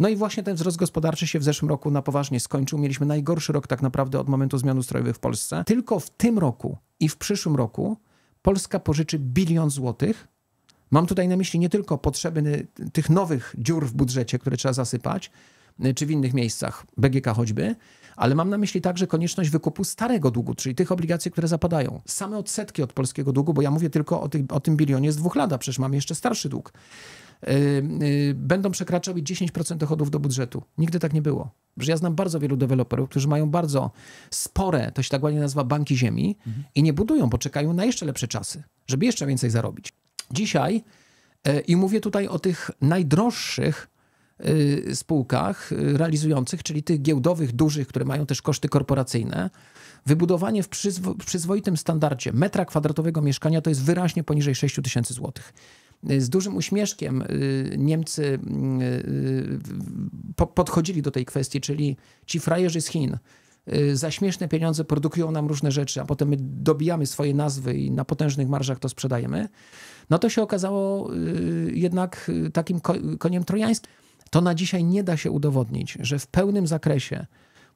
No i właśnie ten wzrost gospodarczy się w zeszłym roku na poważnie skończył. Mieliśmy najgorszy rok tak naprawdę od momentu zmian ustrojowych w Polsce. Tylko w tym roku i w przyszłym roku Polska pożyczy bilion złotych Mam tutaj na myśli nie tylko potrzeby tych nowych dziur w budżecie, które trzeba zasypać, y, czy w innych miejscach, BGK choćby, ale mam na myśli także konieczność wykupu starego długu, czyli tych obligacji, które zapadają. Same odsetki od polskiego długu, bo ja mówię tylko o, tych, o tym bilionie z dwóch lat, a przecież mam jeszcze starszy dług. Y, będą przekraczały 10% dochodów do budżetu. Nigdy tak nie było. Że ja znam bardzo wielu deweloperów, którzy mają bardzo spore, to się tak ładnie nazywa, banki ziemi mhm. i nie budują, poczekają na jeszcze lepsze czasy, żeby jeszcze więcej zarobić. Dzisiaj, y, i mówię tutaj o tych najdroższych y, spółkach realizujących, czyli tych giełdowych, dużych, które mają też koszty korporacyjne, wybudowanie w, przyzwo, w przyzwoitym standardzie metra kwadratowego mieszkania to jest wyraźnie poniżej 6 tysięcy złotych. Y, z dużym uśmieszkiem y, Niemcy y, podchodzili do tej kwestii, czyli ci frajerzy z Chin za śmieszne pieniądze produkują nam różne rzeczy, a potem my dobijamy swoje nazwy i na potężnych marżach to sprzedajemy, no to się okazało jednak takim koniem trojańskim. To na dzisiaj nie da się udowodnić, że w pełnym zakresie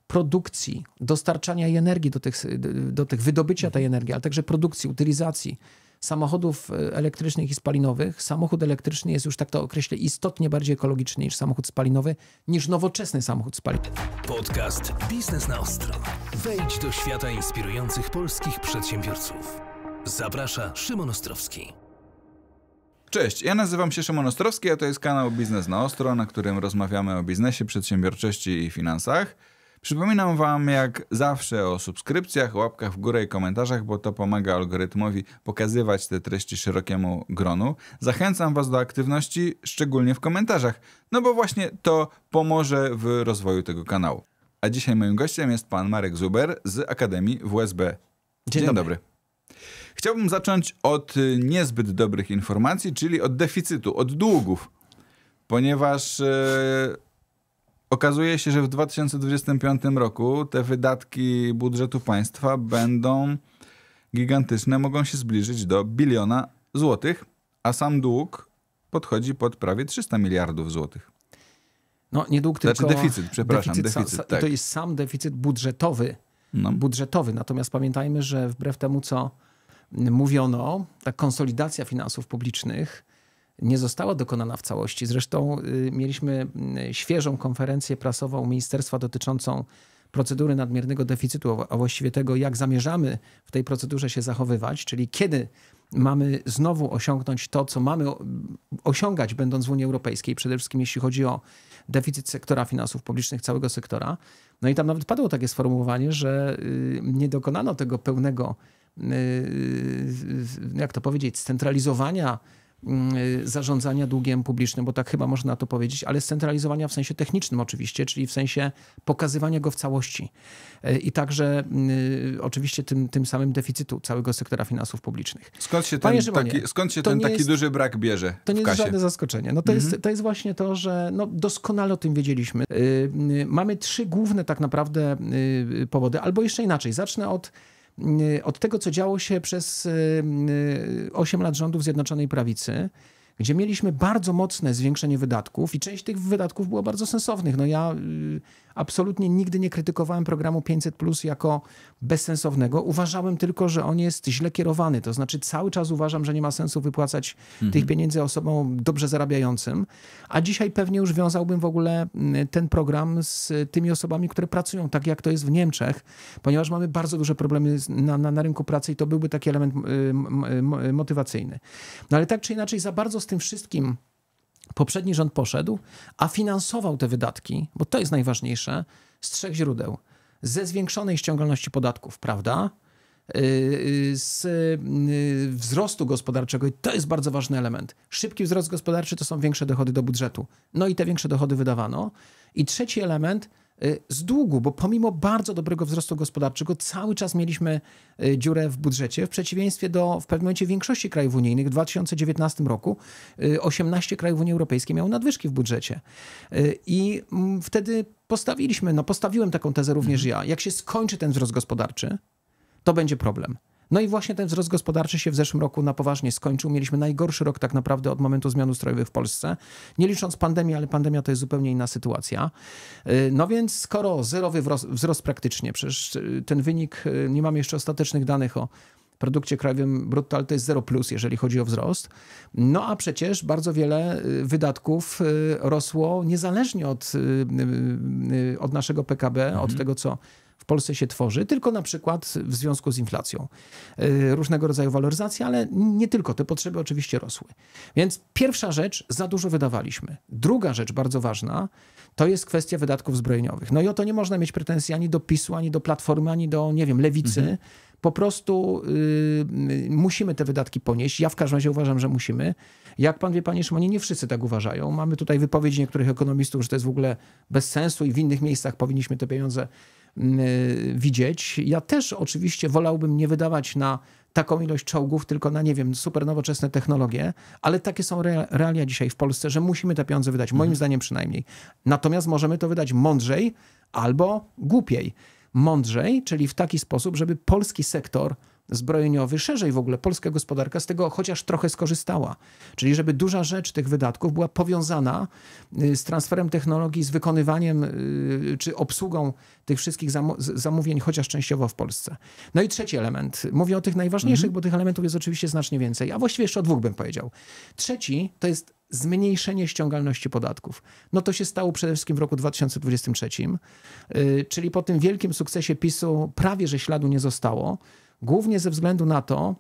produkcji, dostarczania energii do tych, do tych wydobycia tej mhm. energii, ale także produkcji, utylizacji, samochodów e, elektrycznych i spalinowych, samochód elektryczny jest już, tak to określę, istotnie bardziej ekologiczny niż samochód spalinowy, niż nowoczesny samochód spalinowy. Podcast Biznes na Ostro. Wejdź do świata inspirujących polskich przedsiębiorców. Zaprasza Szymon Ostrowski. Cześć, ja nazywam się Szymon Ostrowski, a to jest kanał Biznes na Ostro, na którym rozmawiamy o biznesie, przedsiębiorczości i finansach. Przypominam Wam jak zawsze o subskrypcjach, łapkach w górę i komentarzach, bo to pomaga algorytmowi pokazywać te treści szerokiemu gronu. Zachęcam Was do aktywności, szczególnie w komentarzach, no bo właśnie to pomoże w rozwoju tego kanału. A dzisiaj moim gościem jest pan Marek Zuber z Akademii WSB. Dzień, Dzień dobry. Chciałbym zacząć od niezbyt dobrych informacji, czyli od deficytu, od długów, ponieważ. Yy Okazuje się, że w 2025 roku te wydatki budżetu państwa będą gigantyczne, mogą się zbliżyć do biliona złotych, a sam dług podchodzi pod prawie 300 miliardów złotych. No, nie dług, znaczy tylko... Znaczy deficyt, przepraszam, deficyt. deficyt tak. To jest sam deficyt budżetowy. No. Budżetowy. Natomiast pamiętajmy, że wbrew temu, co mówiono, ta konsolidacja finansów publicznych nie została dokonana w całości. Zresztą y, mieliśmy y, świeżą konferencję prasową ministerstwa dotyczącą procedury nadmiernego deficytu, a właściwie tego, jak zamierzamy w tej procedurze się zachowywać, czyli kiedy mamy znowu osiągnąć to, co mamy osiągać, będąc w Unii Europejskiej, przede wszystkim jeśli chodzi o deficyt sektora finansów publicznych, całego sektora. No i tam nawet padło takie sformułowanie, że y, nie dokonano tego pełnego, jak to powiedzieć, scentralizowania Mm, y, zarządzania długiem publicznym, bo tak chyba można to powiedzieć, ale scentralizowania w sensie technicznym oczywiście, czyli w sensie pokazywania go w całości y, i także y, oczywiście tym, tym samym deficytu całego sektora finansów publicznych. Skąd się Panie ten, taki, skąd się ten taki jest, duży brak bierze? To nie jest żadne zaskoczenie. No to, mhm. jest, to jest właśnie to, że no doskonale o tym wiedzieliśmy. Mamy trzy główne tak naprawdę powody, albo jeszcze inaczej. Zacznę od od tego, co działo się przez 8 y, y, lat rządów Zjednoczonej Prawicy, gdzie mieliśmy bardzo mocne zwiększenie wydatków i część tych wydatków była bardzo sensownych. No ja y, absolutnie nigdy nie krytykowałem programu 500 Plus jako bezsensownego. Uważałem tylko, że on jest źle kierowany. To znaczy cały czas uważam, że nie ma sensu wypłacać mhm. tych pieniędzy osobom dobrze zarabiającym. A dzisiaj pewnie już wiązałbym w ogóle y, ten program z tymi osobami, które pracują, tak jak to jest w Niemczech, ponieważ mamy bardzo duże problemy na, na, na rynku pracy i to byłby taki element y, y, motywacyjny. No ale tak czy inaczej za bardzo z tym wszystkim poprzedni rząd poszedł, a finansował te wydatki, bo to jest najważniejsze, z trzech źródeł. Ze zwiększonej ściągalności podatków, prawda? Y, y, z y, wzrostu gospodarczego i to jest bardzo ważny element. Szybki wzrost gospodarczy to są większe dochody do budżetu. No i te większe dochody wydawano. I trzeci element Y, z długu, bo pomimo bardzo dobrego wzrostu gospodarczego cały czas mieliśmy y, dziurę w budżecie, w przeciwieństwie do w pewnym momencie większości krajów unijnych. W 2019 roku 18 y, krajów Unii Europejskiej miało nadwyżki w budżecie. I mm, wtedy postawiliśmy, no postawiłem taką tezę również mhm. ja, jak się skończy ten wzrost gospodarczy, to będzie problem. No i właśnie ten wzrost gospodarczy się w zeszłym roku na poważnie skończył. Mieliśmy najgorszy rok tak naprawdę od momentu zmian ustrojowych w Polsce. Nie licząc pandemii, ale pandemia to jest zupełnie inna sytuacja. Y, no więc skoro zerowy wzrost praktycznie, przecież y, ten wynik, y, nie mamy jeszcze ostatecznych danych o produkcie krajowym brutto, ale to jest 0 plus, jeżeli chodzi o wzrost. No a przecież bardzo wiele wydatków rosło niezależnie od, od naszego PKB, mhm. od tego, co w Polsce się tworzy, tylko na przykład w związku z inflacją. Y, różnego rodzaju waloryzacje, ale nie tylko. Te potrzeby oczywiście rosły. Więc pierwsza rzecz, za dużo wydawaliśmy. Druga rzecz bardzo ważna, to jest kwestia wydatków zbrojeniowych. No i o to nie można mieć pretensji ani do PiSu, ani do Platformy, ani do, nie wiem, Lewicy. Mhm. Po prostu y, musimy te wydatki ponieść. Ja w każdym razie uważam, że musimy. Jak pan wie, panie Szymonie, nie wszyscy tak uważają. Mamy tutaj wypowiedzi niektórych ekonomistów, że to jest w ogóle bez sensu i w innych miejscach powinniśmy te pieniądze E, widzieć. Ja też oczywiście wolałbym nie wydawać na taką ilość czołgów, tylko na, nie wiem, super nowoczesne technologie, ale takie są realia dzisiaj w Polsce, że musimy te pieniądze wydać, moim mhm. zdaniem przynajmniej. Natomiast możemy to wydać mądrzej albo głupiej. Mądrzej, czyli w taki sposób, żeby polski sektor zbrojeniowy, szerzej w ogóle polska gospodarka z tego chociaż trochę skorzystała. Czyli żeby duża rzecz tych wydatków była powiązana y, z transferem technologii, z wykonywaniem y, czy obsługą tych wszystkich zamówień, chociaż częściowo w Polsce. No i trzeci element. Mówię o tych najważniejszych, mhm. bo tych elementów jest oczywiście znacznie więcej, a właściwie jeszcze o dwóch bym powiedział. Trzeci to jest zmniejszenie ściągalności podatków. No to się stało przede wszystkim w roku 2023, y, czyli po tym wielkim sukcesie PiSu prawie że śladu nie zostało. Głównie ze względu na to,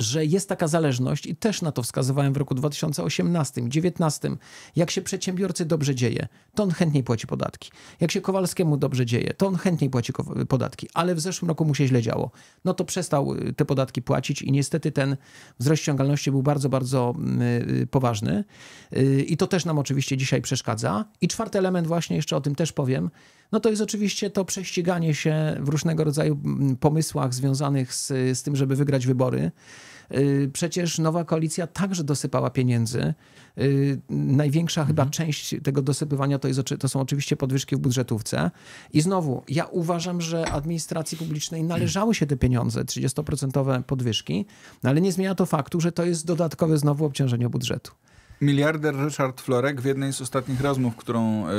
że jest taka zależność i też na to wskazywałem w roku 2018-2019. Jak się przedsiębiorcy dobrze dzieje, to on chętniej płaci podatki. Jak się Kowalskiemu dobrze dzieje, to on chętniej płaci podatki, ale w zeszłym roku mu się źle działo. No to przestał y, te podatki płacić i niestety ten wzrost ściągalności był bardzo, bardzo mm, y, poważny y, i to też nam oczywiście dzisiaj przeszkadza. I czwarty element właśnie, jeszcze o tym też powiem, no to jest oczywiście to prześciganie się w różnego rodzaju mm, pomysłach związanych z, z tym, żeby wygrać wybory. Y, przecież nowa koalicja także dosypała pieniędzy. Y, największa mhm. chyba część tego dosypywania to, jest, to są oczywiście podwyżki w budżetówce. I znowu, ja uważam, że administracji publicznej należały się te pieniądze, 30% podwyżki, no ale nie zmienia to faktu, że to jest dodatkowe znowu obciążenie budżetu. Miliarder Richard Florek w jednej z ostatnich rozmów, którą, e,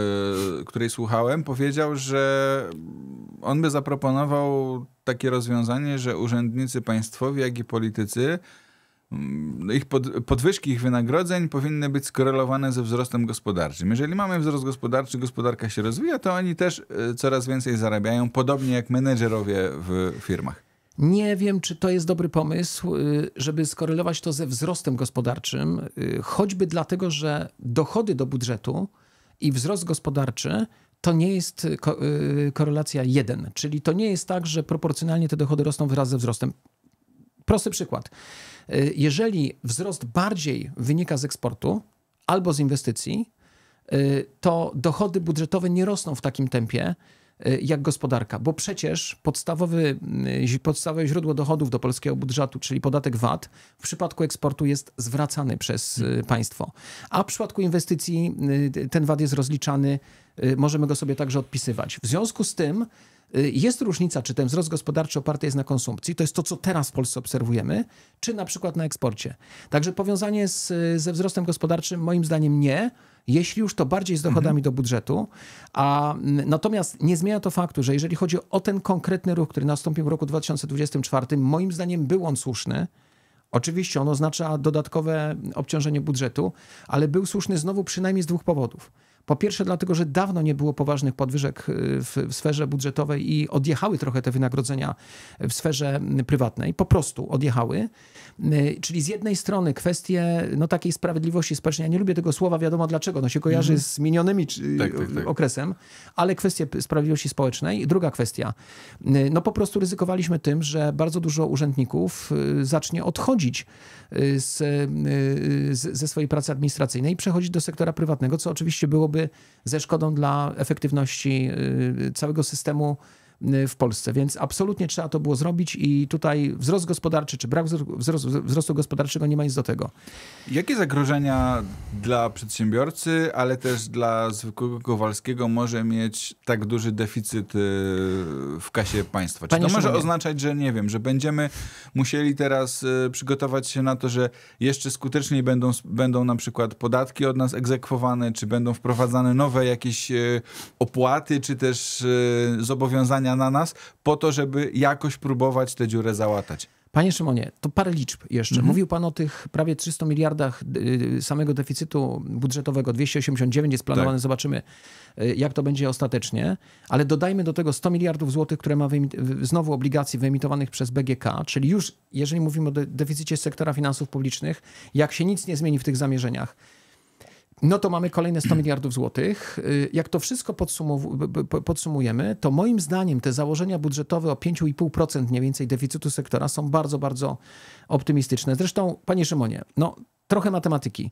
której słuchałem, powiedział, że on by zaproponował takie rozwiązanie, że urzędnicy państwowi, jak i politycy, mm, ich pod, podwyżki ich wynagrodzeń powinny być skorelowane ze wzrostem gospodarczym. Jeżeli mamy wzrost gospodarczy, gospodarka się rozwija, to oni też e, coraz więcej zarabiają, podobnie jak menedżerowie w firmach. Nie wiem, czy to jest dobry pomysł, y, żeby skorelować to ze wzrostem gospodarczym, y, choćby dlatego, że dochody do budżetu i wzrost gospodarczy to nie jest y, korelacja jeden, czyli to nie jest tak, że proporcjonalnie te dochody rosną wraz ze wzrostem. Prosty przykład. Jeżeli wzrost bardziej wynika z eksportu albo z inwestycji, to dochody budżetowe nie rosną w takim tempie, Y, jak gospodarka, bo przecież podstawowy, y, podstawowe źródło dochodów do polskiego budżetu, czyli podatek VAT, w przypadku eksportu jest zwracany przez y, państwo, a w przypadku inwestycji ten VAT jest rozliczany, możemy go sobie także odpisywać. W związku z tym jest różnica, czy ten wzrost gospodarczy oparty jest na konsumpcji, to jest to, co teraz w Polsce obserwujemy, czy na przykład na eksporcie. Także powiązanie z, ze wzrostem gospodarczym moim zdaniem nie, jeśli już to bardziej z dochodami mhm. do budżetu. A, natomiast nie zmienia to faktu, że jeżeli chodzi o ten konkretny ruch, który nastąpił w roku 2024, moim zdaniem był on słuszny. Oczywiście on oznacza dodatkowe obciążenie budżetu, ale był słuszny znowu przynajmniej z dwóch powodów. Po pierwsze, dlatego, że dawno nie było poważnych podwyżek y, w, w, sferze budżetowej i odjechały trochę te wynagrodzenia w sferze y, prywatnej, po prostu odjechały. Y, czyli z jednej strony kwestie no, takiej sprawiedliwości społecznej, ja nie lubię tego słowa, wiadomo dlaczego, no się kojarzy mm -hmm. z minionymi tak, tak, tak. okresem, ale kwestie sprawiedliwości społecznej. Druga kwestia, no po prostu ryzykowaliśmy tym, że bardzo dużo urzędników zacznie odchodzić z, z ze swojej pracy administracyjnej i przechodzić do sektora prywatnego, co oczywiście było byłoby ze szkodą dla efektywności y, całego systemu Y, w Polsce. Więc absolutnie trzeba to było zrobić i tutaj wzrost gospodarczy czy brak wzrostu gospodarczego nie ma nic do tego. Jakie zagrożenia dla przedsiębiorcy, ale też dla zwykłego Kowalskiego może mieć tak duży deficyt y, w kasie państwa? Czy Panie to może Szymonie. oznaczać, że nie wiem, że będziemy musieli teraz y, przygotować się na to, że jeszcze skuteczniej będą, będą na przykład podatki od nas egzekwowane, czy będą wprowadzane nowe jakieś opłaty, czy też zobowiązania na nas po to, żeby jakoś próbować tę dziurę załatać. Panie Szymonie, to parę liczb jeszcze. Mhm. Mówił Pan o tych prawie 300 miliardach y, samego deficytu budżetowego. 289 jest planowane, tak. zobaczymy y, jak to będzie ostatecznie. Ale dodajmy do tego 100 miliardów złotych, które ma znowu obligacji wyemitowanych przez BGK, czyli już jeżeli mówimy o deficycie sektora finansów publicznych, jak się nic nie zmieni w tych zamierzeniach, no to mamy kolejne 100 miliardów złotych. Y, jak to wszystko podsumujemy, to moim zdaniem te założenia budżetowe o 5,5% mniej więcej deficytu sektora są bardzo, bardzo optymistyczne. Zresztą, panie Szymonie, no trochę matematyki.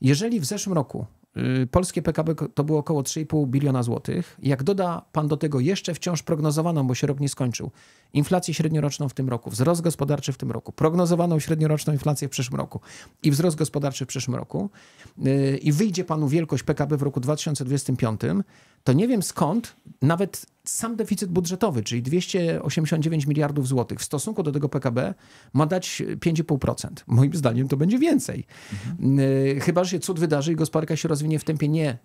Jeżeli w zeszłym roku Y, polskie PKB to było około 3,5 biliona złotych. Jak doda pan do tego jeszcze wciąż prognozowaną, bo się rok nie skończył, inflację średnioroczną w tym roku, wzrost gospodarczy w tym roku, prognozowaną średnioroczną inflację w przyszłym roku i wzrost gospodarczy w przyszłym roku y, i wyjdzie panu wielkość PKB w roku 2025, to nie wiem skąd nawet sam deficyt budżetowy, czyli 289 miliardów złotych w stosunku do tego PKB ma dać 5,5%. Moim zdaniem to będzie więcej. Mhm. Y, chyba, że się cud wydarzy i gospodarka się rozwinie w tempie nie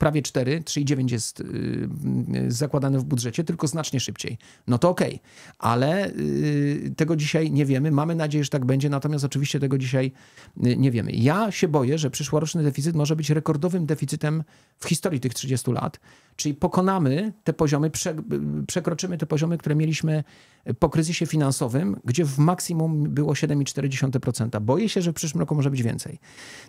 prawie 4, 3,9 jest y, y, zakładane w budżecie, tylko znacznie szybciej. No to okej, okay. ale y, tego dzisiaj nie wiemy. Mamy nadzieję, że tak będzie, natomiast oczywiście tego dzisiaj nie wiemy. Ja się boję, że przyszłoroczny deficyt może być rekordowym deficytem w historii tych 30 lat, czyli pokonamy te poziomy, przekroczymy te poziomy, które mieliśmy po kryzysie finansowym, gdzie w maksimum było 7,4%. Boję się, że w przyszłym roku może być więcej.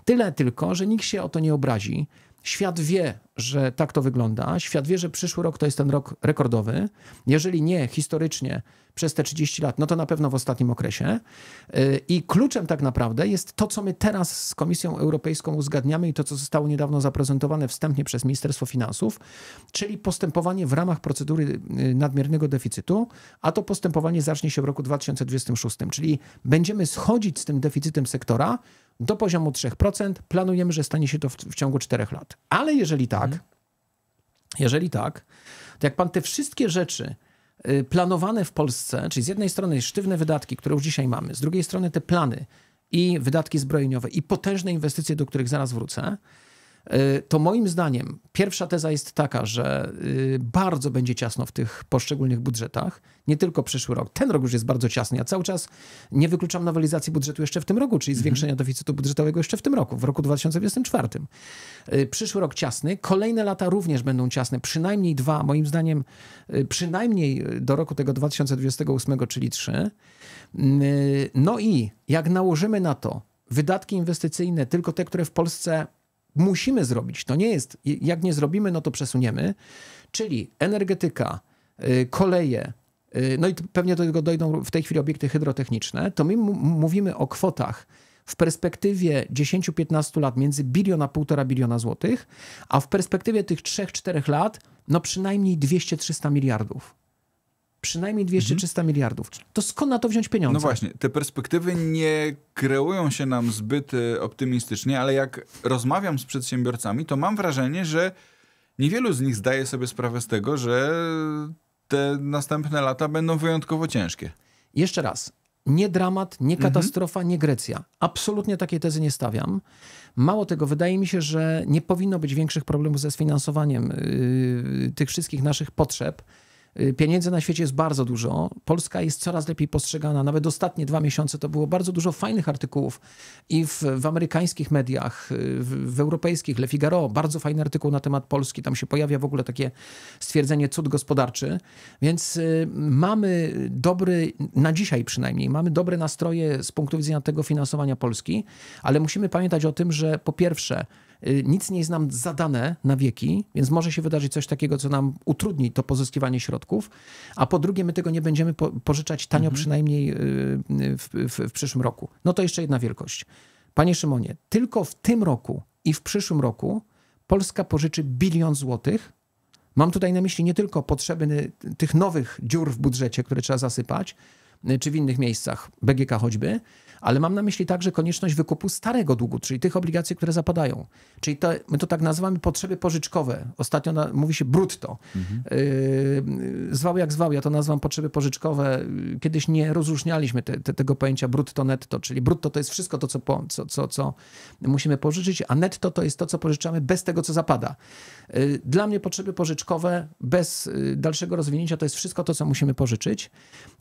Tyle tylko, że nikt się o to nie obrazi. Świat wie, że tak to wygląda. Świat wie, że przyszły rok to jest ten rok rekordowy. Jeżeli nie historycznie przez te 30 lat, no to na pewno w ostatnim okresie. Y, I kluczem tak naprawdę jest to, co my teraz z Komisją Europejską uzgadniamy i to, co zostało niedawno zaprezentowane wstępnie przez Ministerstwo Finansów, czyli postępowanie w ramach procedury y, nadmiernego deficytu, a to postępowanie zacznie się w roku 2026, czyli będziemy schodzić z tym deficytem sektora do poziomu 3%. Planujemy, że stanie się to w, w ciągu 4 lat. Ale jeżeli tak, mhm. jeżeli tak, to jak pan te wszystkie rzeczy y, planowane w Polsce, czyli z jednej strony sztywne wydatki, które już dzisiaj mamy, z drugiej strony te plany i wydatki zbrojeniowe i potężne inwestycje, do których zaraz wrócę, Y, to moim zdaniem pierwsza teza jest taka, że y, bardzo będzie ciasno w tych poszczególnych budżetach, nie tylko przyszły rok. Ten rok już jest bardzo ciasny. Ja cały czas nie wykluczam nowelizacji budżetu jeszcze w tym roku, czyli mhm. zwiększenia deficytu budżetowego jeszcze w tym roku, w roku 2024. Y, przyszły rok ciasny, kolejne lata również będą ciasne, przynajmniej dwa, moim zdaniem, przynajmniej do roku tego 2028, czyli trzy. Mm, no i jak nałożymy na to wydatki inwestycyjne, tylko te, które w Polsce musimy zrobić. To nie jest, jak nie zrobimy, no to przesuniemy. Czyli energetyka, y, koleje, y, no i pewnie do tego dojdą w tej chwili obiekty hydrotechniczne, to my mówimy o kwotach w perspektywie 10-15 lat między biliona a półtora biliona złotych, a w perspektywie tych 3-4 lat no przynajmniej 200-300 miliardów przynajmniej 200-300 miliardów. To skąd na to wziąć pieniądze? No właśnie, te perspektywy nie kreują się nam zbyt e, optymistycznie, ale jak rozmawiam z przedsiębiorcami, to mam wrażenie, że niewielu z nich zdaje sobie sprawę z tego, że te następne lata będą wyjątkowo ciężkie. Jeszcze raz. Nie dramat, nie mhm. katastrofa, mhm. nie Grecja. Absolutnie takiej tezy nie stawiam. Mało tego, wydaje mi się, że nie powinno być większych problemów ze sfinansowaniem yy, tych wszystkich naszych potrzeb. Y, pieniędzy na świecie jest bardzo dużo. Polska jest coraz lepiej postrzegana. Nawet ostatnie dwa miesiące to było bardzo dużo fajnych artykułów i w, w amerykańskich mediach, y, w, w, europejskich. Le Figaro, bardzo fajny artykuł na temat Polski. Tam się pojawia w ogóle takie stwierdzenie cud gospodarczy. Więc y, mamy dobry, na dzisiaj przynajmniej, mamy dobre nastroje z punktu widzenia tego finansowania Polski, ale musimy pamiętać o tym, że po pierwsze, Y, nic nie jest nam zadane na wieki, więc może się wydarzyć coś takiego, co nam utrudni to pozyskiwanie środków, a po drugie my tego nie będziemy pożyczać tanio mhm. przynajmniej y, y, w, w, w przyszłym roku. No to jeszcze jedna wielkość. Panie Szymonie, tylko w tym roku i w przyszłym roku Polska pożyczy bilion złotych. Mam tutaj na myśli nie tylko potrzeby tych nowych dziur w budżecie, które trzeba zasypać, czy w innych miejscach, BGK choćby, ale mam na myśli także konieczność wykupu starego długu, czyli tych obligacji, które zapadają. Czyli my to tak nazywamy potrzeby pożyczkowe. Ostatnio na, mówi się brutto. Mhm. Yy, zwał jak zwał, ja to nazywam potrzeby pożyczkowe. Kiedyś nie rozróżnialiśmy te, te, tego pojęcia brutto, netto, czyli brutto to jest wszystko to, co, po, co, co, co musimy pożyczyć, a netto to jest to, co pożyczamy bez tego, co zapada. Yy, dla mnie potrzeby pożyczkowe bez yy, dalszego rozwinięcia to jest wszystko to, co musimy pożyczyć.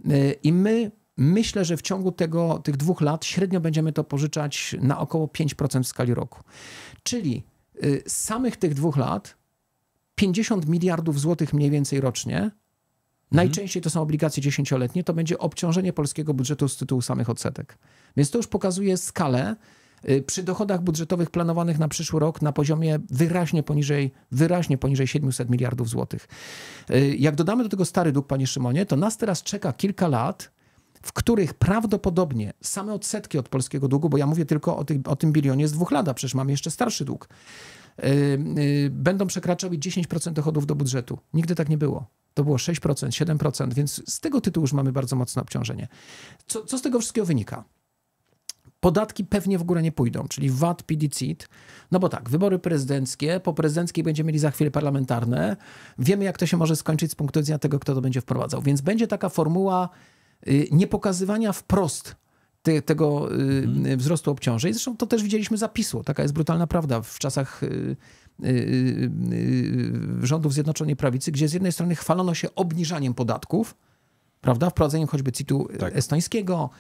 Yy, I my Myślę, że w ciągu tego, tych dwóch lat średnio będziemy to pożyczać na około 5% w skali roku. Czyli z y, samych tych dwóch lat 50 miliardów złotych mniej więcej rocznie mhm. Najczęściej to są obligacje dziesięcioletnie, to będzie obciążenie polskiego budżetu z tytułu samych odsetek. Więc to już pokazuje skalę y, przy dochodach budżetowych planowanych na przyszły rok na poziomie wyraźnie poniżej, wyraźnie poniżej 700 miliardów złotych. Y, jak dodamy do tego stary dług, panie Szymonie, to nas teraz czeka kilka lat w których prawdopodobnie same odsetki od polskiego długu, bo ja mówię tylko o, tych, o tym bilionie z dwóch lat, a przecież mamy jeszcze starszy dług, yy, yy, będą przekraczały 10% dochodów do budżetu. Nigdy tak nie było. To było 6%, 7%, więc z tego tytułu już mamy bardzo mocne obciążenie. Co, co z tego wszystkiego wynika? Podatki pewnie w górę nie pójdą, czyli VAT, PD, CIT. No bo tak, wybory prezydenckie, po prezydenckiej będziemy mieli za chwilę parlamentarne. Wiemy, jak to się może skończyć z punktu widzenia tego, kto to będzie wprowadzał. Więc będzie taka formuła Y, nie pokazywania wprost te, tego mhm. y, wzrostu obciążeń. Zresztą to też widzieliśmy zapisło. Taka jest brutalna prawda w czasach y, rządów Zjednoczonej Prawicy, gdzie z jednej strony chwalono się obniżaniem podatków, prawda, wprowadzeniem choćby CIT-u tak. estońskiego,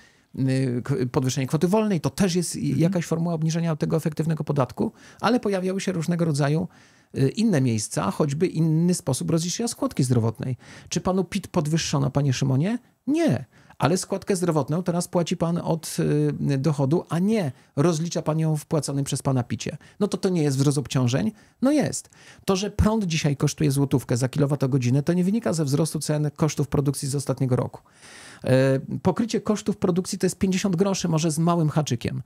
podwyższenie kwoty wolnej, to też jest mhm. jakaś formuła obniżenia tego efektywnego podatku, ale pojawiały się różnego rodzaju Y, inne miejsca, choćby inny sposób rozliczenia składki zdrowotnej. Czy panu PIT podwyższono, panie Szymonie? Nie. Ale składkę zdrowotną teraz płaci pan od y, dochodu, a nie rozlicza pan ją wpłaconym przez pana picie. No to to nie jest wzrost obciążeń? No jest. To, że prąd dzisiaj kosztuje złotówkę za kilowatogodzinę, to nie wynika ze wzrostu cen kosztów produkcji z ostatniego roku. Y, pokrycie kosztów produkcji to jest 50 groszy, może z małym haczykiem,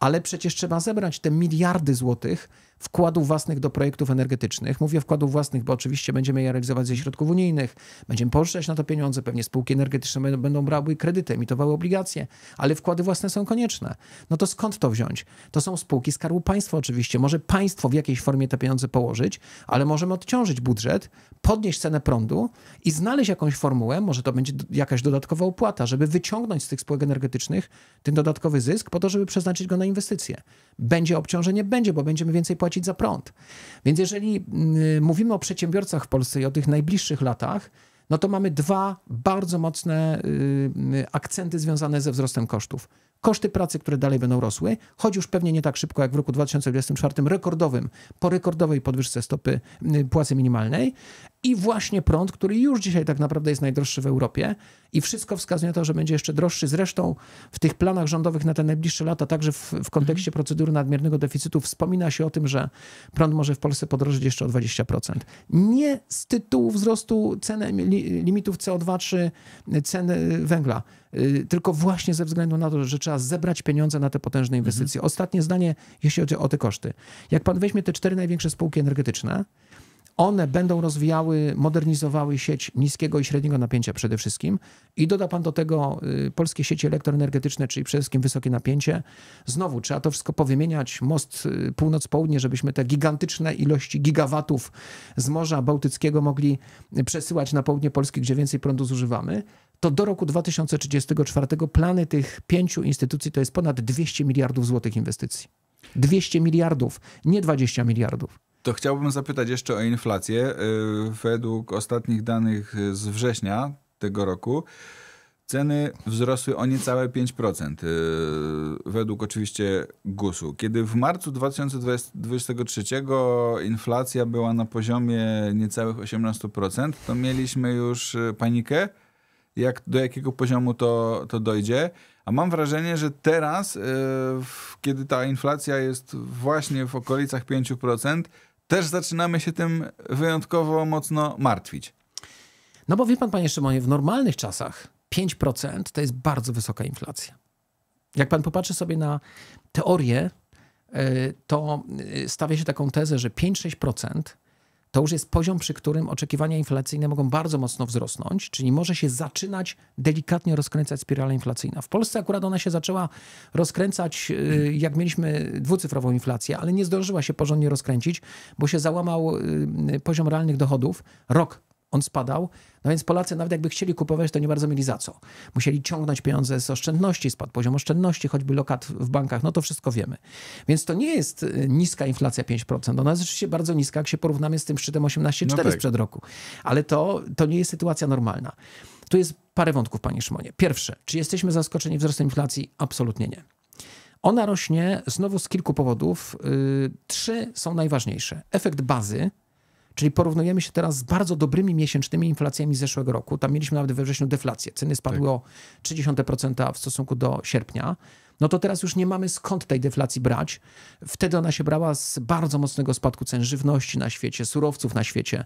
ale przecież trzeba zebrać te miliardy złotych wkładów własnych do projektów energetycznych. Mówię wkładów własnych, bo oczywiście będziemy je realizować ze środków unijnych, będziemy pożyczać na to pieniądze, pewnie spółki energetyczne będą, brały kredyty, emitowały obligacje, ale wkłady własne są konieczne. No to skąd to wziąć? To są spółki Skarbu Państwa oczywiście. Może państwo w jakiejś formie te pieniądze położyć, ale możemy odciążyć budżet, podnieść cenę prądu i znaleźć jakąś formułę, może to będzie jakaś dodatkowa opłata, żeby wyciągnąć z tych spółek energetycznych ten dodatkowy zysk po to, żeby przeznaczyć go na inwestycje. Będzie obciążenie? Będzie, bo będziemy więcej płacić płacić za prąd. Więc jeżeli mm, mówimy o przedsiębiorcach w Polsce i o tych najbliższych latach, no to mamy dwa bardzo mocne y, y, akcenty związane ze wzrostem kosztów koszty pracy, które dalej będą rosły, choć już pewnie nie tak szybko jak w roku 2024, rekordowym, po rekordowej podwyżce stopy y, płacy minimalnej i właśnie prąd, który już dzisiaj tak naprawdę jest najdroższy w Europie i wszystko wskazuje na to, że będzie jeszcze droższy. Zresztą w tych planach rządowych na te najbliższe lata, także w, w kontekście mhm. procedury nadmiernego deficytu wspomina się o tym, że prąd może w Polsce podrożyć jeszcze o 20%. Nie z tytułu wzrostu cen limitów CO2 czy cen węgla, y, tylko właśnie ze względu na to, że trzeba zebrać pieniądze na te potężne mhm. inwestycje. Mhm. Ostatnie zdanie, jeśli chodzi o te koszty. Jak pan weźmie te cztery największe spółki energetyczne, one będą rozwijały, modernizowały sieć niskiego i średniego napięcia przede wszystkim. I doda pan do tego y, polskie sieci elektroenergetyczne, czyli przede wszystkim wysokie napięcie. Znowu trzeba to wszystko powymieniać. Most y, północ-południe, żebyśmy te gigantyczne ilości gigawatów z Morza Bałtyckiego mogli y, przesyłać na południe Polski, gdzie więcej prądu zużywamy to do roku 2034 plany tych pięciu instytucji to jest ponad 200 miliardów złotych inwestycji. 200 miliardów, nie 20 miliardów. To chciałbym zapytać jeszcze o inflację. Y, według ostatnich danych z września tego roku ceny wzrosły o niecałe 5%, y, według oczywiście GUS-u. Kiedy w marcu 2023 inflacja była na poziomie niecałych 18%, to mieliśmy już y, panikę jak, do jakiego poziomu to, to dojdzie. A mam wrażenie, że teraz, e, kiedy ta inflacja jest właśnie w okolicach 5%, też zaczynamy się tym wyjątkowo mocno martwić. No bo wie pan, panie Szymonie, w normalnych czasach 5% to jest bardzo wysoka inflacja. Jak pan popatrzy sobie na teorię, e, to e, stawia się taką tezę, że 5-6% to już jest poziom, przy którym oczekiwania inflacyjne mogą bardzo mocno wzrosnąć, czyli może się zaczynać delikatnie rozkręcać spirala inflacyjna. W Polsce akurat ona się zaczęła rozkręcać, y, jak mieliśmy dwucyfrową inflację, ale nie zdążyła się porządnie rozkręcić, bo się załamał y, poziom realnych dochodów rok on spadał, no więc Polacy nawet jakby chcieli kupować, to nie bardzo mieli za co. Musieli ciągnąć pieniądze z oszczędności, spadł poziom oszczędności, choćby lokat w bankach, no to wszystko wiemy. Więc to nie jest y, niska inflacja 5%, ona jest rzeczywiście bardzo niska, jak się porównamy z tym szczytem 18,4 no tak. sprzed roku. Ale to, to nie jest sytuacja normalna. Tu jest parę wątków, panie Szymonie. Pierwsze, czy jesteśmy zaskoczeni wzrostem inflacji? Absolutnie nie. Ona rośnie znowu z kilku powodów. Yy, trzy są najważniejsze. Efekt bazy, Czyli porównujemy się teraz z bardzo dobrymi miesięcznymi inflacjami zeszłego roku. Tam mieliśmy nawet we wrześniu deflację. Ceny spadły tak. o 30% w stosunku do sierpnia no to teraz już nie mamy skąd tej deflacji brać. Wtedy ona się brała z bardzo mocnego spadku cen żywności na świecie, surowców na świecie.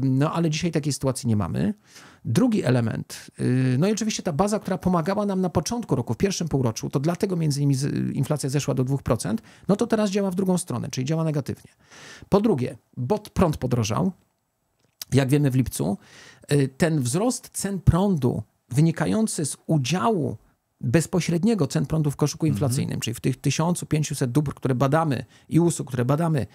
No ale dzisiaj takiej sytuacji nie mamy. Drugi element, y, no i oczywiście ta baza, która pomagała nam na początku roku, w pierwszym półroczu, to dlatego między innymi y, inflacja zeszła do 2%, no to teraz działa w drugą stronę, czyli działa negatywnie. Po drugie, bo prąd podrożał, jak wiemy w lipcu, y, ten wzrost cen prądu wynikający z udziału bezpośredniego cen prądu w koszyku mhm. inflacyjnym, czyli w tych 1500 dóbr, które badamy i usług, które badamy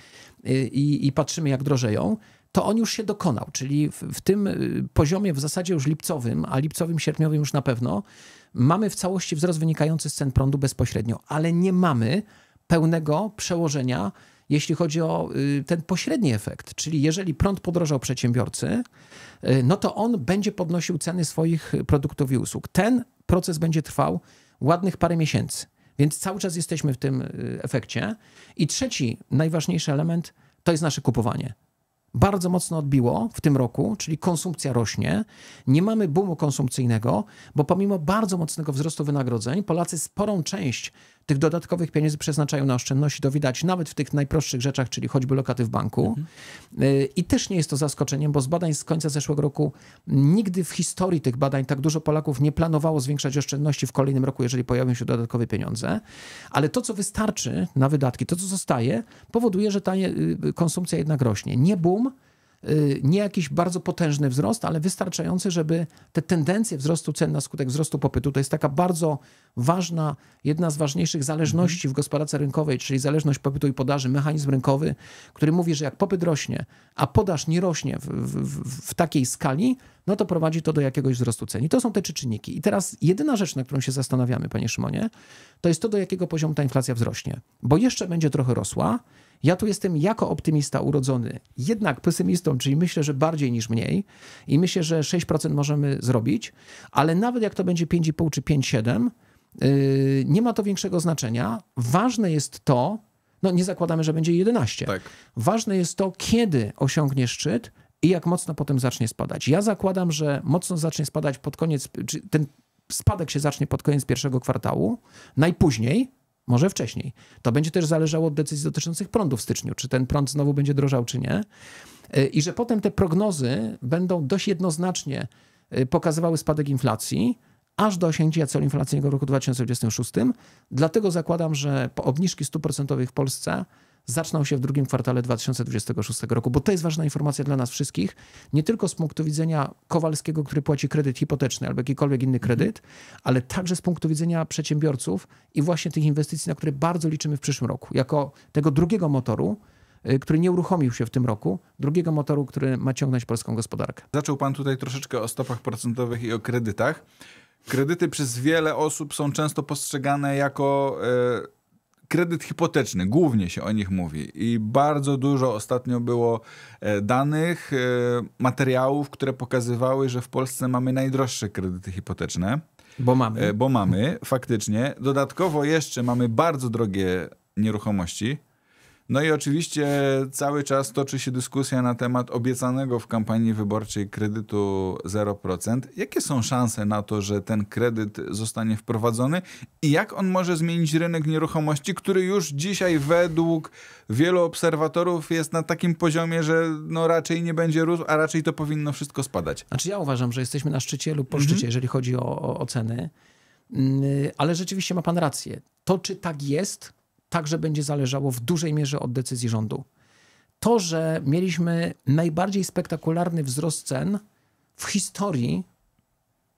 y, i, i patrzymy jak drożeją, to on już się dokonał, czyli w, w, tym y, poziomie w zasadzie już lipcowym, a lipcowym, sierpniowym już na pewno, mamy w całości wzrost wynikający z cen prądu bezpośrednio, ale nie mamy pełnego przełożenia jeśli chodzi o y, ten pośredni efekt, czyli jeżeli prąd podrożał przedsiębiorcy, y, no to on będzie podnosił ceny swoich y, produktów i usług. Ten proces będzie trwał ładnych parę miesięcy, więc cały czas jesteśmy w tym efekcie. I trzeci, najważniejszy element to jest nasze kupowanie bardzo mocno odbiło w tym roku, czyli konsumpcja rośnie. Nie mamy boomu konsumpcyjnego, bo pomimo bardzo mocnego wzrostu wynagrodzeń, Polacy sporą część tych dodatkowych pieniędzy przeznaczają na oszczędności. To widać nawet w tych najprostszych rzeczach, czyli choćby lokaty w banku. Mhm. Y, I też nie jest to zaskoczeniem, bo z badań z końca zeszłego roku nigdy w historii tych badań tak dużo Polaków nie planowało zwiększać oszczędności w kolejnym roku, jeżeli pojawią się dodatkowe pieniądze. Ale to, co wystarczy na wydatki, to, co zostaje, powoduje, że ta y, konsumpcja jednak rośnie. Nie boom, Y, nie jakiś bardzo potężny wzrost, ale wystarczający, żeby te tendencje wzrostu cen na skutek wzrostu popytu, to jest taka bardzo ważna, jedna z ważniejszych zależności w gospodarce rynkowej, czyli zależność popytu i podaży, mechanizm rynkowy, który mówi, że jak popyt rośnie, a podaż nie rośnie w, w, w takiej skali, no to prowadzi to do jakiegoś wzrostu cen. I to są te trzy czynniki. I teraz jedyna rzecz, na którą się zastanawiamy, panie Szymonie, to jest to, do jakiego poziomu ta inflacja wzrośnie. Bo jeszcze będzie trochę rosła, ja tu jestem jako optymista urodzony, jednak pesymistą, czyli myślę, że bardziej niż mniej i myślę, że 6% możemy zrobić, ale nawet jak to będzie 5,5 czy 5,7, yy, nie ma to większego znaczenia. Ważne jest to, no nie zakładamy, że będzie 11. Tak. Ważne jest to, kiedy osiągnie szczyt i jak mocno potem zacznie spadać. Ja zakładam, że mocno zacznie spadać pod koniec, czy ten spadek się zacznie pod koniec pierwszego kwartału, najpóźniej, może wcześniej. To będzie też zależało od decyzji dotyczących prądu w styczniu, czy ten prąd znowu będzie drożał, czy nie. E, I że potem te prognozy będą dość jednoznacznie e, pokazywały spadek inflacji aż do osiągnięcia celu inflacyjnego w roku 2026. Dlatego zakładam, że po obniżki stóp procentowych w Polsce zaczną się w drugim kwartale 2026 roku, bo to jest ważna informacja dla nas wszystkich, nie tylko z punktu widzenia Kowalskiego, który płaci kredyt hipoteczny albo jakikolwiek inny mhm. kredyt, ale także z punktu widzenia przedsiębiorców i właśnie tych inwestycji, na które bardzo liczymy w przyszłym roku, jako tego drugiego motoru, y, który nie uruchomił się w tym roku, drugiego motoru, który ma ciągnąć polską gospodarkę. Zaczął Pan tutaj troszeczkę o stopach procentowych i o kredytach. Kredyty przez wiele osób są często postrzegane jako e, kredyt hipoteczny, głównie się o nich mówi i bardzo dużo ostatnio było e, danych, e, materiałów, które pokazywały, że w Polsce mamy najdroższe kredyty hipoteczne. Bo mamy. E, bo mamy, faktycznie. Dodatkowo jeszcze mamy bardzo drogie nieruchomości. No i oczywiście cały czas toczy się dyskusja na temat obiecanego w kampanii wyborczej kredytu 0%. Jakie są szanse na to, że ten kredyt zostanie wprowadzony i jak on może zmienić rynek nieruchomości, który już dzisiaj według wielu obserwatorów jest na takim poziomie, że no raczej nie będzie rósł, a raczej to powinno wszystko spadać? Znaczy ja uważam, że jesteśmy na szczycie lub po szczycie, mhm. jeżeli chodzi o, o, o ceny. Mm, ale rzeczywiście ma pan rację. To, czy tak jest, także będzie zależało w dużej mierze od decyzji rządu. To, że mieliśmy najbardziej spektakularny wzrost cen w historii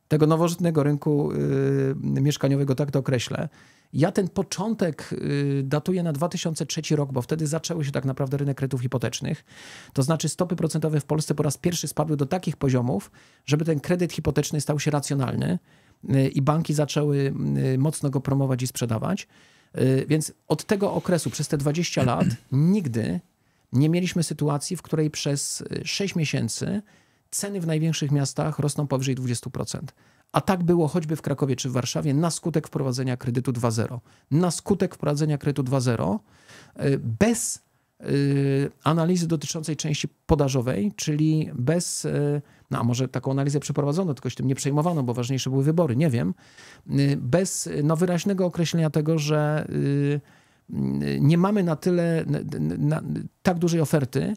tego nowożytnego rynku yy, mieszkaniowego, tak to określę. Ja ten początek y, datuję na 2003 rok, bo wtedy zaczęły się tak naprawdę rynek kredytów hipotecznych. To znaczy stopy procentowe w Polsce po raz pierwszy spadły do takich poziomów, żeby ten kredyt hipoteczny stał się racjonalny y, i banki zaczęły y, mocno go promować i sprzedawać. Y, więc od tego okresu, przez te 20 lat, nigdy nie mieliśmy sytuacji, w której przez 6 y, miesięcy ceny w największych miastach rosną powyżej 20%. A tak było choćby w Krakowie czy w Warszawie na skutek wprowadzenia kredytu 2.0. Na skutek wprowadzenia kredytu 2.0 y, bez Y, analizy dotyczącej części podażowej, czyli bez, y, no a może taką analizę przeprowadzono, tylko się tym nie przejmowano, bo ważniejsze były wybory, nie wiem, y, bez no, wyraźnego określenia tego, że nie mamy na tyle, na, na, tak dużej oferty,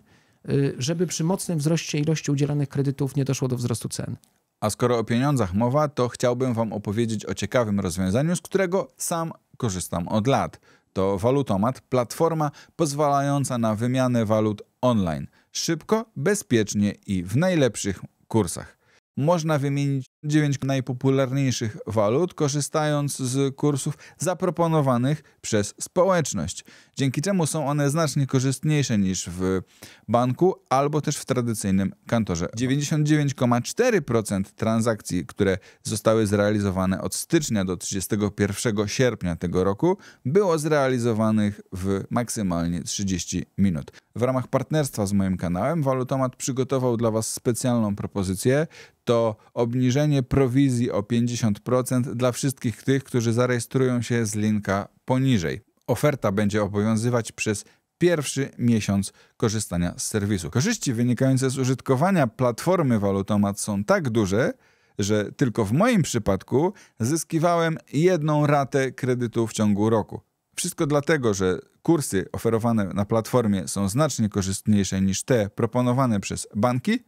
żeby przy mocnym wzroście ilości udzielanych kredytów nie doszło do wzrostu cen. A skoro o pieniądzach mowa, to chciałbym Wam opowiedzieć o ciekawym rozwiązaniu, z którego sam korzystam od lat – to walutomat, platforma pozwalająca na wymianę walut online. Szybko, bezpiecznie i w najlepszych kursach. Można wymienić 9 najpopularniejszych walut, korzystając z kursów zaproponowanych przez społeczność. Dzięki czemu są one znacznie korzystniejsze niż w banku albo też w tradycyjnym kantorze. 99,4% transakcji, które zostały zrealizowane od stycznia do 31 sierpnia tego roku, było zrealizowanych w maksymalnie 30 minut. W ramach partnerstwa z moim kanałem Walutomat przygotował dla Was specjalną propozycję. To obniżenie prowizji o 50% dla wszystkich tych, którzy zarejestrują się z linka poniżej. Oferta będzie obowiązywać przez pierwszy miesiąc korzystania z serwisu. Korzyści wynikające z użytkowania platformy Walutomat są tak duże, że tylko w moim przypadku zyskiwałem jedną ratę kredytu w ciągu roku. Wszystko dlatego, że kursy oferowane na platformie są znacznie korzystniejsze niż te proponowane przez banki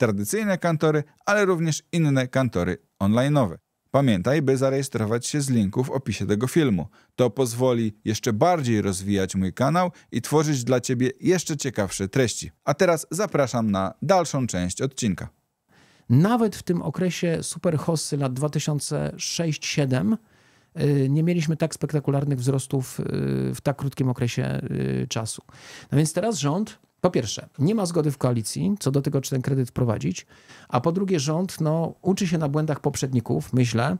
tradycyjne kantory, ale również inne kantory online'owe. Pamiętaj, by zarejestrować się z linku w opisie tego filmu. To pozwoli jeszcze bardziej rozwijać mój kanał i tworzyć dla Ciebie jeszcze ciekawsze treści. A teraz zapraszam na dalszą część odcinka. Nawet w tym okresie superhossy lat 2006-2007 y, nie mieliśmy tak spektakularnych wzrostów y, w tak krótkim okresie y, czasu. No więc teraz rząd po pierwsze, nie ma zgody w koalicji co do tego, czy ten kredyt wprowadzić, a po drugie, rząd no, uczy się na błędach poprzedników, myślę,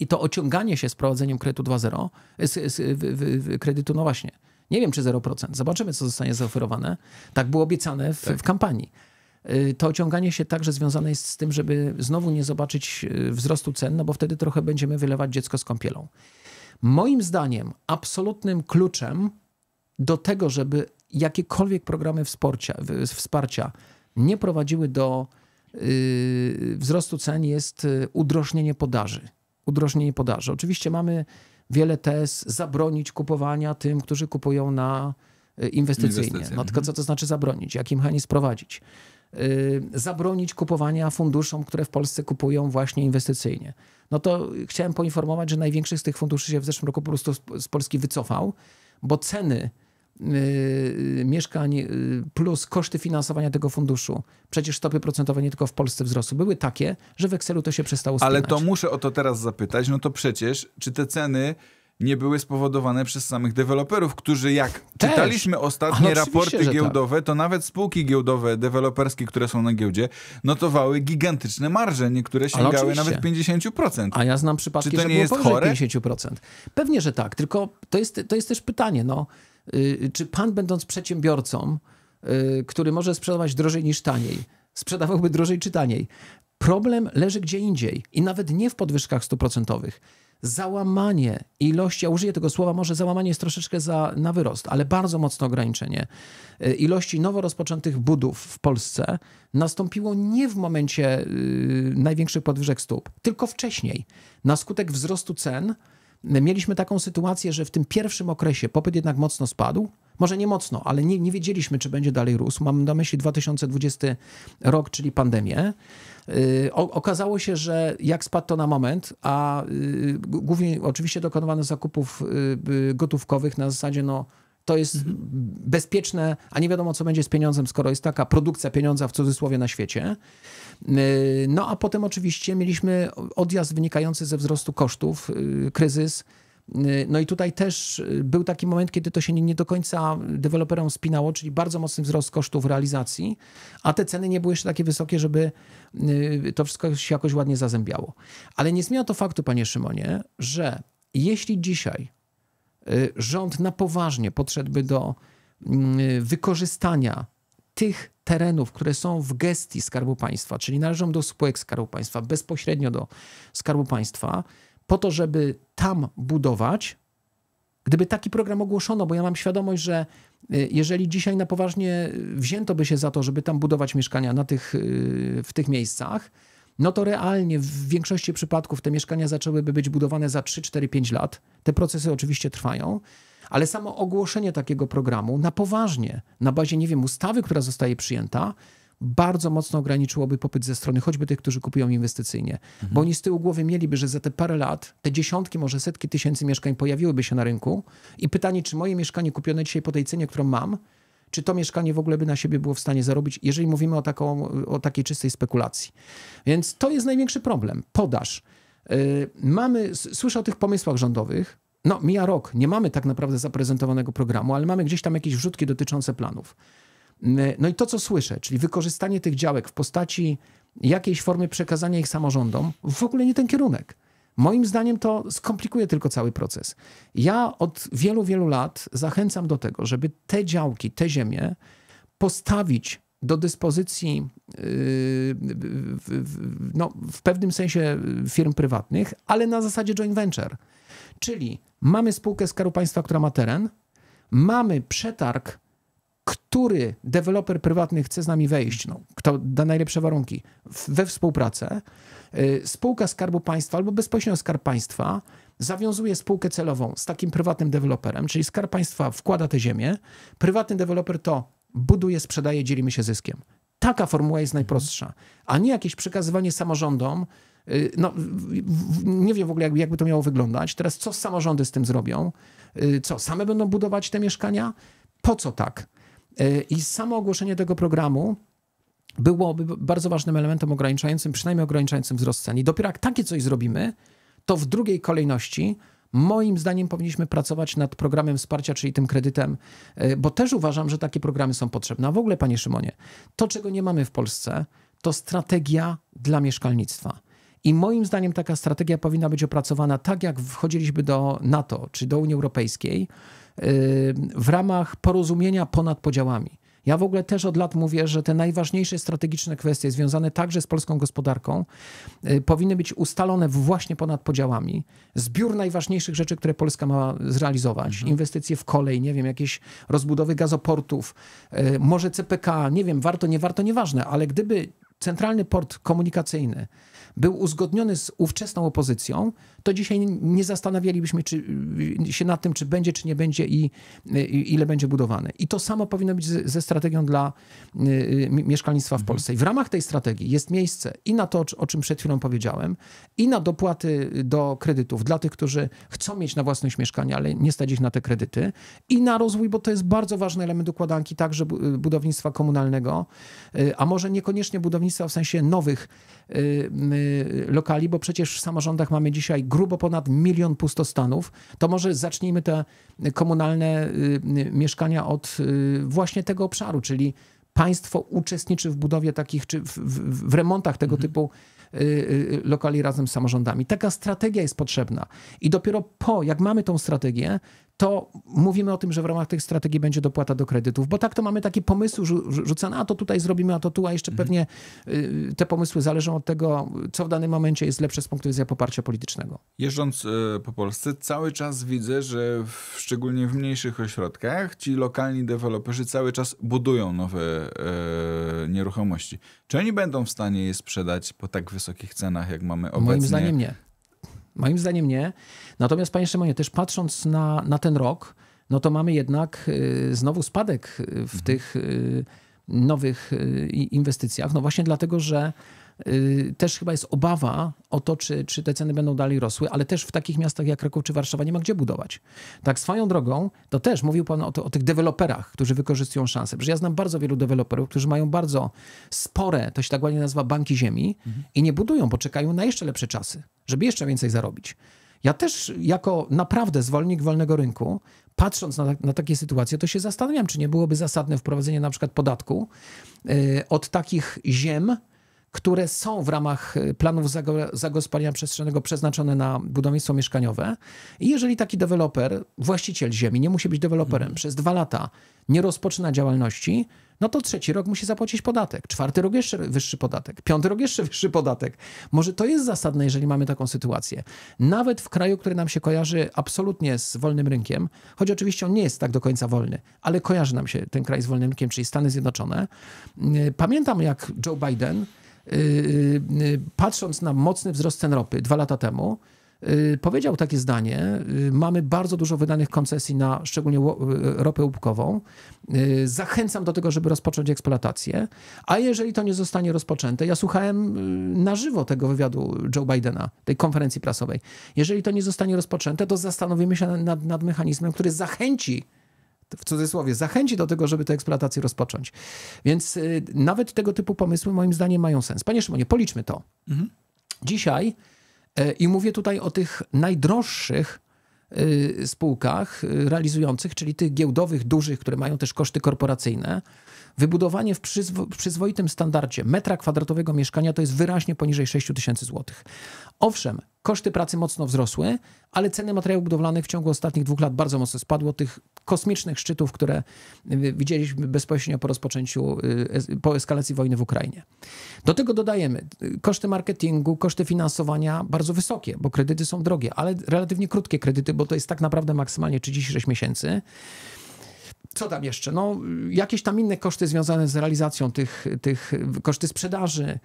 i to ociąganie się z prowadzeniem kredytu 2.0, z, z, w, w, kredytu, no właśnie, nie wiem czy 0%, zobaczymy co zostanie zaoferowane. Tak było obiecane w, tak. w kampanii. Y, to ociąganie się także związane jest z tym, żeby znowu nie zobaczyć y, wzrostu cen, no bo wtedy trochę będziemy wylewać dziecko z kąpielą. Moim zdaniem absolutnym kluczem do tego, żeby jakiekolwiek programy wsparcia, wsparcia nie prowadziły do yy, wzrostu cen, jest yy, udrożnienie podaży. Udrożnienie podaży. Oczywiście mamy wiele tez zabronić kupowania tym, którzy kupują na yy, inwestycyjnie. Inwestycje. No tylko mhm. co to znaczy zabronić? Jaki mechanizm prowadzić? zabronić kupowania funduszom, które w Polsce kupują właśnie inwestycyjnie. No to chciałem poinformować, że największy z tych funduszy się w zeszłym roku po prostu z Polski wycofał, bo ceny Y, y, mieszkań y, plus koszty finansowania tego funduszu. Przecież stopy procentowe nie tylko w Polsce wzrosły. Były takie, że w Excelu to się przestało spinać. Ale to muszę o to teraz zapytać. No to przecież, czy te ceny nie były spowodowane przez samych deweloperów, którzy jak Też. czytaliśmy ostatnie no raporty tak. giełdowe, tak. to nawet spółki giełdowe, deweloperskie, które są na giełdzie, notowały gigantyczne marże, niektóre sięgały nawet 50%. A ja znam przypadki, Czy to nie że było jest chore? 50%. Pewnie, że tak, tylko to jest, to jest też pytanie, no Y, y, czy pan, będąc przedsiębiorcą, y, który może sprzedawać drożej niż taniej, sprzedawałby drożej czy taniej? Problem leży gdzie indziej i nawet nie w podwyżkach stuprocentowych. Załamanie ilości, ja użyję tego słowa, może załamanie jest troszeczkę za, na wyrost, ale bardzo mocne ograniczenie ilości nowo rozpoczętych budów w Polsce nastąpiło nie w momencie yy, największych podwyżek stóp, tylko wcześniej, na skutek wzrostu cen mieliśmy taką sytuację, że w tym pierwszym okresie popyt jednak mocno spadł. Może nie mocno, ale nie, nie wiedzieliśmy, czy będzie dalej rósł. Mam na myśli 2020 rok, czyli pandemię. Y, o, okazało się, że jak spadł to na moment, a y, głównie oczywiście dokonywano zakupów y, gotówkowych na zasadzie no to jest mhm. bezpieczne, a nie wiadomo, co będzie z pieniądzem, skoro jest taka produkcja pieniądza w cudzysłowie na świecie. Yy, no a potem oczywiście mieliśmy odjazd wynikający ze wzrostu kosztów, yy, kryzys. Yy, no i tutaj też był taki moment, kiedy to się nie do końca deweloperom spinało, czyli bardzo mocny wzrost kosztów realizacji, a te ceny nie były jeszcze takie wysokie, żeby to wszystko się jakoś ładnie zazębiało. Ale nie zmienia to faktu, panie Szymonie, że jeśli dzisiaj Y, rząd na poważnie podszedłby do mm, y, wykorzystania tych terenów, które są w gestii Skarbu Państwa, czyli należą do spółek Skarbu Państwa, bezpośrednio do Skarbu Państwa, po to, żeby tam budować. Gdyby taki program ogłoszono, bo ja mam świadomość, że y, jeżeli dzisiaj na poważnie wzięto by się za to, żeby tam budować mieszkania na tych, w tych miejscach, no to realnie w większości przypadków te mieszkania zaczęłyby być budowane za 3, 4, 5 lat. Te procesy oczywiście trwają, ale samo ogłoszenie takiego programu na poważnie, na bazie, nie wiem, ustawy, która zostaje przyjęta, bardzo mocno ograniczyłoby popyt ze strony choćby tych, którzy kupują inwestycyjnie. Mhm. Bo oni z tyłu głowy mieliby, że za te parę lat te dziesiątki, może setki tysięcy mieszkań pojawiłyby się na rynku i pytanie, czy moje mieszkanie kupione dzisiaj po tej cenie, którą mam, czy to mieszkanie w ogóle by na siebie było w stanie zarobić, jeżeli mówimy o, taką, o takiej czystej spekulacji. Więc to jest największy problem. Podaż. Y, mamy, słyszę o tych pomysłach rządowych, no, mija rok, nie mamy tak naprawdę zaprezentowanego programu, ale mamy gdzieś tam jakieś wrzutki dotyczące planów. Y, no i to, co słyszę, czyli wykorzystanie tych działek w postaci jakiejś formy przekazania ich samorządom, w ogóle nie ten kierunek. Moim zdaniem to skomplikuje tylko cały proces. Ja od wielu, wielu lat zachęcam do tego, żeby te działki, te ziemie postawić do dyspozycji yy, no, w pewnym sensie firm prywatnych, ale na zasadzie joint venture. Czyli mamy spółkę Skarbu Państwa, która ma teren, mamy przetarg który deweloper prywatny chce z nami wejść, no, kto da najlepsze warunki we współpracę, y, spółka Skarbu Państwa albo bezpośrednio Skarb Państwa zawiązuje spółkę celową z takim prywatnym deweloperem, czyli Skarb Państwa wkłada tę ziemię, prywatny deweloper to buduje, sprzedaje, dzielimy się zyskiem. Taka formuła jest najprostsza, a nie jakieś przekazywanie samorządom, y, no, nie wiem w ogóle, jakby, jakby to miało wyglądać. Teraz co samorządy z tym zrobią? Y, co, same będą budować te mieszkania? Po co tak? E, I samo ogłoszenie tego programu byłoby bardzo ważnym elementem ograniczającym, przynajmniej ograniczającym wzrost cen. I dopiero jak takie coś zrobimy, to w drugiej kolejności moim zdaniem powinniśmy pracować nad programem wsparcia, czyli tym kredytem, e, bo też uważam, że takie programy są potrzebne. A w ogóle, panie Szymonie, to czego nie mamy w Polsce, to strategia dla mieszkalnictwa. I moim zdaniem taka strategia powinna być opracowana tak, jak wchodziliśmy do NATO czy do Unii Europejskiej, Y, w ramach porozumienia ponad podziałami. Ja w ogóle też od lat mówię, że te najważniejsze strategiczne kwestie związane także z polską gospodarką y, powinny być ustalone właśnie ponad podziałami. Zbiór najważniejszych rzeczy, które Polska ma zrealizować. Mhm. Inwestycje w kolej, nie wiem, jakieś rozbudowy gazoportów, y, może CPK, nie wiem, warto, nie warto, nieważne, ale gdyby centralny port komunikacyjny był uzgodniony z ówczesną opozycją, to dzisiaj nie zastanawialibyśmy czy, y, się nad tym, czy będzie, czy nie będzie i, y, i ile będzie budowane. I to samo powinno być ze, strategią dla y, mieszkalnictwa w mhm. Polsce. I w ramach tej strategii jest miejsce i na to, o czym przed chwilą powiedziałem, i na dopłaty do kredytów dla tych, którzy chcą mieć na własność mieszkanie, ale nie stać ich na te kredyty, i na rozwój, bo to jest bardzo ważny element układanki także budownictwa komunalnego, a może niekoniecznie budownictwa w sensie nowych Y, lokali, bo przecież w samorządach mamy dzisiaj grubo ponad milion pustostanów, to może zacznijmy te komunalne y, y, mieszkania od właśnie tego obszaru, czyli państwo uczestniczy w budowie takich, czy w, w, w remontach tego mhm. typu lokali razem z samorządami. Taka strategia jest potrzebna i dopiero po, jak mamy tą strategię, to mówimy o tym, że w ramach tych strategii będzie dopłata do kredytów, bo tak to mamy taki pomysł rzucane, a to tutaj zrobimy, a to tu, a jeszcze mhm. pewnie y, te pomysły zależą od tego, co w danym momencie jest lepsze z punktu widzenia poparcia politycznego. Jeżdżąc y, po Polsce, cały czas widzę, że w, szczególnie w mniejszych ośrodkach ci lokalni deweloperzy cały czas budują nowe e, nieruchomości. Czy oni będą w stanie je sprzedać po tak wysokich cenach, jak mamy obecnie? Moim zdaniem nie. Moim zdaniem nie. Natomiast, panie Szymonie, też patrząc na, na ten rok, no to mamy jednak y, znowu spadek y, w mhm. tych y, nowych inwestycjach. No właśnie dlatego, że Y, też chyba jest obawa o to, czy, czy te ceny będą dalej rosły, ale też w takich miastach jak Kraków czy Warszawa nie ma gdzie budować. Tak swoją drogą, to też mówił Pan o, to, o tych deweloperach, którzy wykorzystują szanse. Przecież ja znam bardzo wielu deweloperów, którzy mają bardzo spore, to się tak ładnie nazywa, banki ziemi mhm. i nie budują, bo czekają na jeszcze lepsze czasy, żeby jeszcze więcej zarobić. Ja też jako naprawdę zwolennik wolnego rynku, patrząc na, na, takie sytuacje, to się zastanawiam, czy nie byłoby zasadne wprowadzenie na przykład podatku yy, od takich ziem, które są w ramach y, planów zagospodarowania przestrzennego przeznaczone na budownictwo mieszkaniowe. I jeżeli taki deweloper, właściciel ziemi, nie musi być deweloperem, mhm. przez dwa lata nie rozpoczyna działalności, no to trzeci rok musi zapłacić podatek, czwarty rok jeszcze wyższy podatek, piąty rok jeszcze wyższy podatek. Może to jest zasadne, jeżeli mamy taką sytuację. Nawet w kraju, który nam się kojarzy absolutnie z wolnym rynkiem, choć oczywiście on nie jest tak do końca wolny, ale kojarzy nam się ten kraj z wolnym rynkiem, czyli Stany Zjednoczone. Y, pamiętam, jak Joe Biden Y, y, y, patrząc na mocny wzrost cen ropy dwa lata temu, powiedział takie zdanie: Mamy bardzo dużo wydanych koncesji na szczególnie ropę łupkową. Zachęcam do tego, żeby rozpocząć eksploatację. A jeżeli to nie zostanie rozpoczęte, ja słuchałem na żywo tego wywiadu Joe Bidena, tej konferencji prasowej. Jeżeli to nie zostanie rozpoczęte, to zastanowimy się nad, nad mechanizmem, który zachęci w cudzysłowie, zachęci do tego, żeby tę eksploatację rozpocząć. Więc y, nawet tego typu pomysły moim zdaniem mają sens. Panie Szymonie, policzmy to. Mhm. Dzisiaj, y, i mówię tutaj o tych najdroższych y, spółkach realizujących, czyli tych giełdowych, dużych, które mają też koszty korporacyjne, wybudowanie w przyzwo przyzwoitym standardzie metra kwadratowego mieszkania to jest wyraźnie poniżej 6 tysięcy złotych. Owszem, koszty pracy mocno wzrosły, ale ceny materiałów budowlanych w ciągu ostatnich dwóch lat bardzo mocno spadły tych kosmicznych szczytów, które y, widzieliśmy bezpośrednio po rozpoczęciu, y, po eskalacji wojny w Ukrainie. Do tego dodajemy y, koszty marketingu, koszty finansowania bardzo wysokie, bo kredyty są drogie, ale relatywnie krótkie kredyty, bo to jest tak naprawdę maksymalnie 36 miesięcy. Co tam jeszcze? No, jakieś tam inne koszty związane z realizacją tych, tych koszty sprzedaży,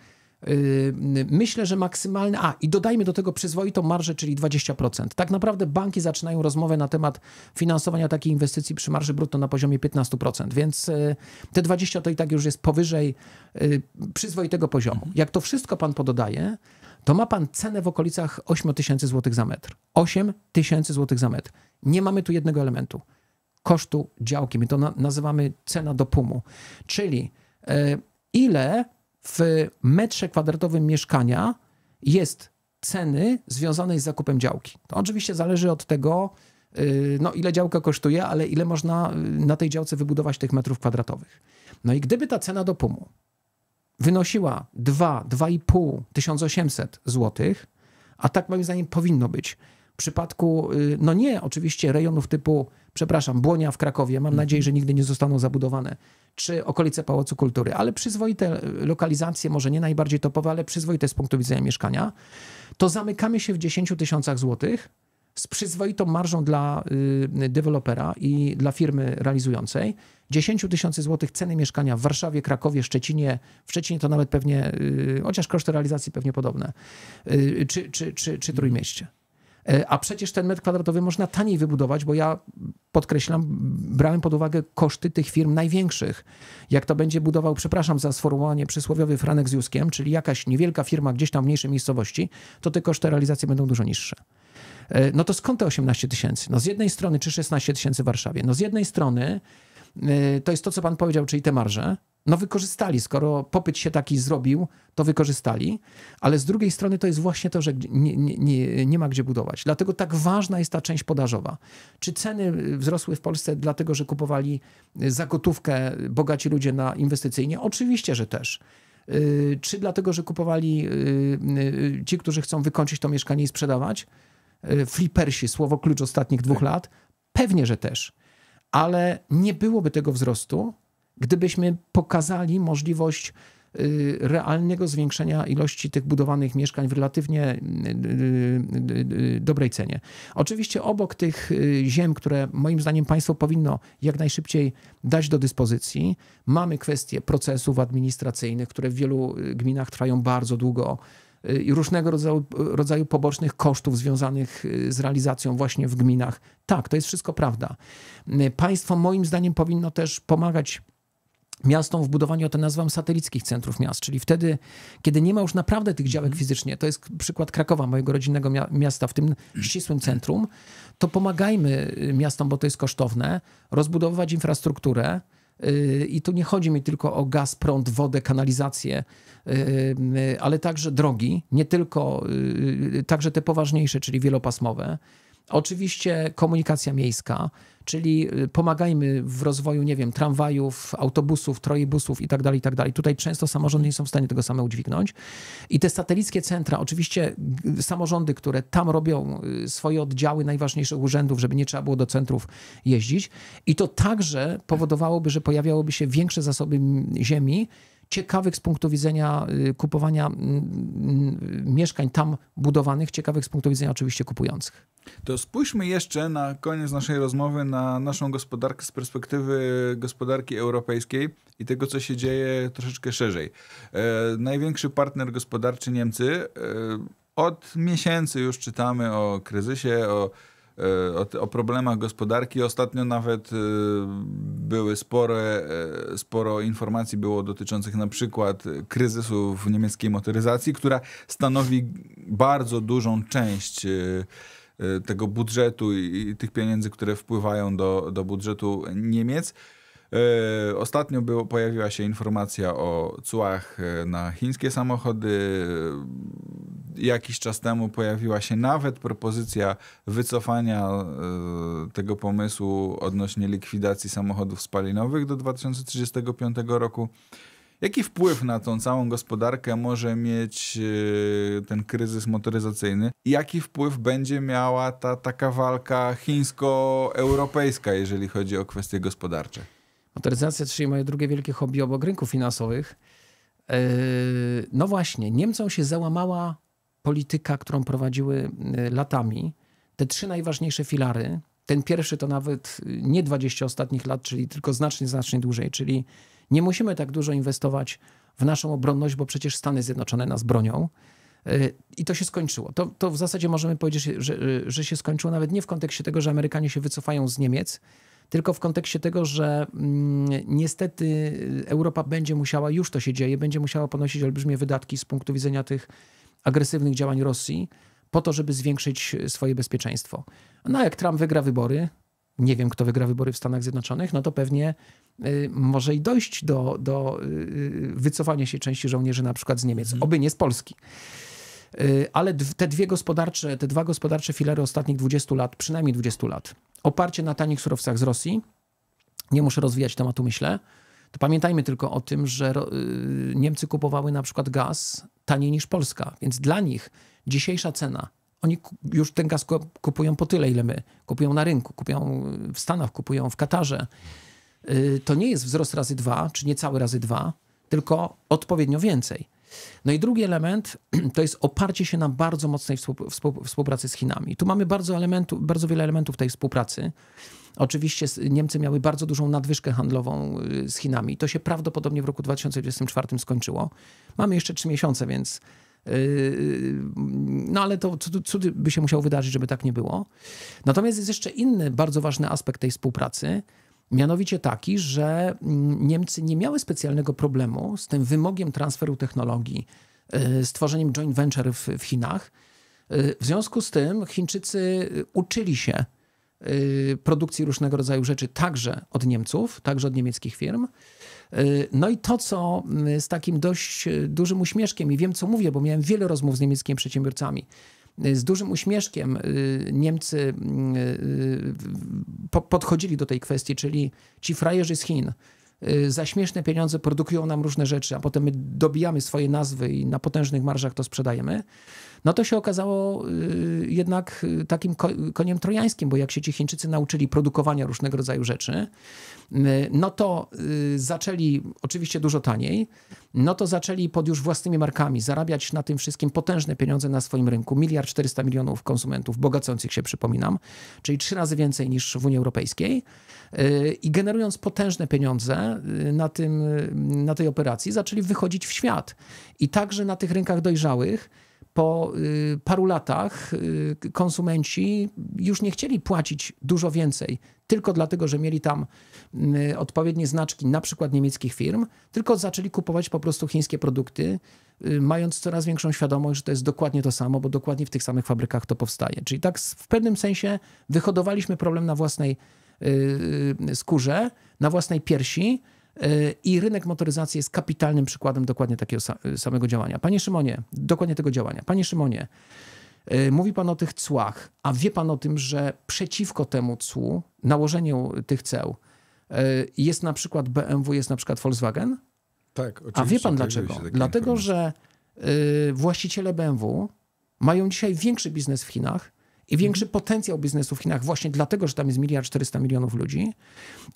Yy, myślę, że maksymalny. A i dodajmy do tego przyzwoitą marżę, czyli 20%. Tak naprawdę banki zaczynają rozmowę na temat finansowania takiej inwestycji przy marży brutto na poziomie 15%, więc yy, te 20 to i tak już jest powyżej yy, przyzwoitego poziomu. Mhm. Jak to wszystko pan pododaje, to ma pan cenę w okolicach 8 tysięcy złotych za metr. 8 tysięcy złotych za metr. Nie mamy tu jednego elementu kosztu działki. My to nazywamy cena do pumu, czyli ile w metrze kwadratowym mieszkania jest ceny związanej z zakupem działki. To oczywiście zależy od tego, y, no, ile działka kosztuje, ale ile można y, na tej działce wybudować tych metrów kwadratowych. No i gdyby ta cena do pum wynosiła 2, 2,5, 1800 zł, a tak moim zdaniem powinno być, przypadku, y, no nie, oczywiście rejonów typu, przepraszam, Błonia w Krakowie, mam mhm. nadzieję, że nigdy nie zostaną zabudowane, czy okolice Pałacu Kultury, ale przyzwoite y, lokalizacje, może nie najbardziej topowe, ale przyzwoite z punktu widzenia mieszkania, to zamykamy się w 10 tysiącach złotych z przyzwoitą marżą dla y, dewelopera i dla firmy realizującej. 10 tysięcy złotych ceny mieszkania w Warszawie, Krakowie, Szczecinie. W Szczecinie to nawet pewnie, chociaż koszty realizacji pewnie podobne, czy, czy, czy, czy Trójmieście. E, a przecież ten metr kwadratowy można taniej wybudować, bo ja podkreślam, brałem pod uwagę koszty tych firm największych. Jak to będzie budował, przepraszam za sformułowanie, przysłowiowy Franek z Juskiem, czyli jakaś niewielka firma gdzieś tam w mniejszej miejscowości, to te koszty realizacji będą dużo niższe. E, no to skąd te 18 tysięcy? No z jednej strony, czy 16 tysięcy w Warszawie? No z jednej strony Y, to jest to, co pan powiedział, czyli te marże. No wykorzystali, skoro popyt się taki zrobił, to wykorzystali, ale z drugiej strony to jest właśnie to, że nie, nie, nie, ma gdzie budować. Dlatego tak ważna jest ta część podażowa. Czy ceny wzrosły w Polsce dlatego, że kupowali y, za gotówkę bogaci ludzie na inwestycyjnie? Oczywiście, że też. Y, czy dlatego, że kupowali ci, którzy chcą wykończyć to mieszkanie i sprzedawać? Flipersi, słowo klucz ostatnich dwóch tak. lat? Pewnie, że też ale nie byłoby tego wzrostu, gdybyśmy pokazali możliwość y, realnego zwiększenia ilości tych budowanych mieszkań w relatywnie y, y, dobrej cenie. Oczywiście obok tych ziem, które moim zdaniem państwo powinno jak najszybciej dać do dyspozycji, mamy kwestie procesów administracyjnych, które w wielu gminach trwają bardzo długo Y, i różnego rodzaju, rodzaju pobocznych kosztów związanych y, z realizacją właśnie w gminach. Tak, to jest wszystko prawda. Y, państwo moim zdaniem powinno też pomagać miastom w budowaniu, to nazywam satelickich centrów miast, czyli wtedy, kiedy nie ma już naprawdę tych działek mhm. fizycznie, to jest przykład Krakowa, mojego rodzinnego miasta w tym ścisłym centrum, to pomagajmy miastom, bo to jest kosztowne, rozbudowywać infrastrukturę, i tu nie chodzi mi tylko o gaz, prąd, wodę, kanalizację, y, y, ale także drogi, nie tylko, y, także te poważniejsze, czyli wielopasmowe. Oczywiście komunikacja miejska, czyli y, pomagajmy w rozwoju, nie wiem, tramwajów, autobusów, trojbusów itd., tak itd. Tak Tutaj często samorządy nie są w stanie tego same udźwignąć. I te satelickie centra, oczywiście y, samorządy, które tam robią y, swoje oddziały najważniejszych urzędów, żeby nie trzeba było do centrów jeździć. I to także powodowałoby, że pojawiałoby się większe zasoby ziemi, ciekawych z punktu widzenia y, kupowania mm, mm, mieszkań tam budowanych, ciekawych z punktu widzenia oczywiście kupujących. To spójrzmy jeszcze na koniec naszej rozmowy na naszą gospodarkę z perspektywy gospodarki europejskiej i tego, co się dzieje troszeczkę szerzej. E, największy partner gospodarczy Niemcy. E, od miesięcy już czytamy o kryzysie, o E, o, o problemach gospodarki. Ostatnio nawet e, były spore, e, sporo informacji było dotyczących na przykład kryzysu w niemieckiej motoryzacji, która stanowi bardzo dużą część tego budżetu i, i tych pieniędzy, które wpływają do, do budżetu Niemiec. E, ostatnio było, pojawiła się informacja o cłach e, na chińskie samochody. E, jakiś czas temu pojawiła się nawet propozycja wycofania tego pomysłu odnośnie likwidacji samochodów spalinowych do 2035 roku. Jaki wpływ na tą całą gospodarkę może mieć ten kryzys motoryzacyjny? Jaki wpływ będzie miała ta taka walka chińsko-europejska, jeżeli chodzi o kwestie gospodarcze? motoryzacja, czyli moje drugie wielkie hobby obok rynków finansowych. E, no właśnie, Niemcom się załamała polityka, którą prowadziły e, latami. Te trzy najważniejsze filary, ten pierwszy to nawet e, nie 20 ostatnich lat, czyli tylko znacznie, znacznie dłużej, czyli nie musimy tak dużo inwestować w naszą obronność, bo przecież Stany Zjednoczone nas bronią. I to się skończyło. To, to w zasadzie możemy powiedzieć, że, że się skończyło nawet nie w kontekście tego, że Amerykanie się wycofają z Niemiec, tylko w kontekście tego, że mm, niestety Europa będzie musiała, już to się dzieje, będzie musiała ponosić olbrzymie wydatki z punktu widzenia tych agresywnych działań Rosji po to, żeby zwiększyć swoje bezpieczeństwo. No jak Trump wygra wybory, nie wiem kto wygra wybory w Stanach Zjednoczonych, no to pewnie y, może i dojść do, do y, y, wycofania się części żołnierzy na przykład z Niemiec, mhm. oby nie z Polski. Y, ale te dwie gospodarcze, te dwa gospodarcze filary ostatnich 20 lat, przynajmniej 20 lat, oparcie na tanich surowcach z Rosji, nie muszę rozwijać tematu, myślę, to pamiętajmy tylko o tym, że y, Niemcy kupowały na przykład gaz taniej niż Polska, więc dla nich dzisiejsza cena, oni już ten gaz kupują po tyle, ile my. Kupują na rynku, kupują w Stanach, kupują w Katarze. Y, to nie jest wzrost razy dwa, czy niecały razy dwa, tylko odpowiednio więcej. No i drugi element to jest oparcie się na bardzo mocnej współpracy z Chinami. Tu mamy bardzo, elementu, bardzo wiele elementów tej współpracy. Oczywiście Niemcy miały bardzo dużą nadwyżkę handlową y, z Chinami. To się prawdopodobnie w roku 2024 skończyło. Mamy jeszcze trzy miesiące, więc. Y, y, no ale to co by się musiało wydarzyć, żeby tak nie było. Natomiast jest jeszcze inny bardzo ważny aspekt tej współpracy – Mianowicie taki, że mm, Niemcy nie miały specjalnego problemu z tym wymogiem transferu technologii, stworzeniem y, joint venture w, w Chinach. Y, w związku z tym Chińczycy y, uczyli się produkcji różnego rodzaju rzeczy także od Niemców, także od niemieckich firm. No i to, co mm, z takim dość dużym uśmieszkiem, i wiem co mówię, bo miałem wiele rozmów z niemieckimi przedsiębiorcami, Y, z dużym uśmieszkiem y, Niemcy y, podchodzili do tej kwestii, czyli ci frajerzy z Chin za śmieszne pieniądze produkują nam różne rzeczy, a potem my dobijamy swoje nazwy i na potężnych marżach to sprzedajemy no to się okazało y, jednak y, takim koniem trojańskim, bo jak się ci Chińczycy nauczyli produkowania różnego rodzaju rzeczy, y, no to zaczęli, oczywiście dużo taniej, no to zaczęli pod już własnymi markami zarabiać na tym wszystkim potężne pieniądze na swoim rynku. Miliard 400 milionów konsumentów bogacących się, przypominam, czyli trzy razy więcej niż w Unii Europejskiej. I generując potężne pieniądze na, tym, na tej operacji, zaczęli wychodzić w świat. I także na tych rynkach dojrzałych po y, paru latach y, konsumenci już nie chcieli płacić dużo więcej, tylko dlatego, że mieli tam y, odpowiednie znaczki, na przykład niemieckich firm, tylko zaczęli kupować po prostu chińskie produkty, mając coraz większą świadomość, że to jest dokładnie to samo, bo dokładnie w tych samych fabrykach to powstaje. Czyli tak w pewnym sensie wyhodowaliśmy problem na własnej skórze, na własnej piersi E, I rynek motoryzacji jest kapitalnym przykładem dokładnie takiego samego działania. Panie Szymonie, dokładnie tego działania. Panie Szymonie, e, mówi Pan o tych cłach, a wie Pan o tym, że przeciwko temu cłu, nałożeniu tych ceł, e, jest na przykład BMW, jest na przykład Volkswagen? Tak, oczywiście. A wie Pan tak, dlaczego? Dlatego, że właściciele BMW mają dzisiaj większy biznes w Chinach i mhm. większy potencjał biznesu w Chinach właśnie dlatego, że tam jest miliard 400 milionów ludzi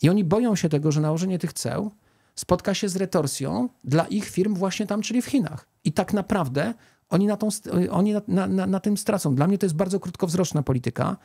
i oni boją się tego, że nałożenie tych ceł spotka się z retorsją dla ich firm właśnie tam, czyli w Chinach. I tak naprawdę oni na, tą, y, oni na, na, na tym stracą. Dla mnie to jest bardzo krótkowzroczna polityka,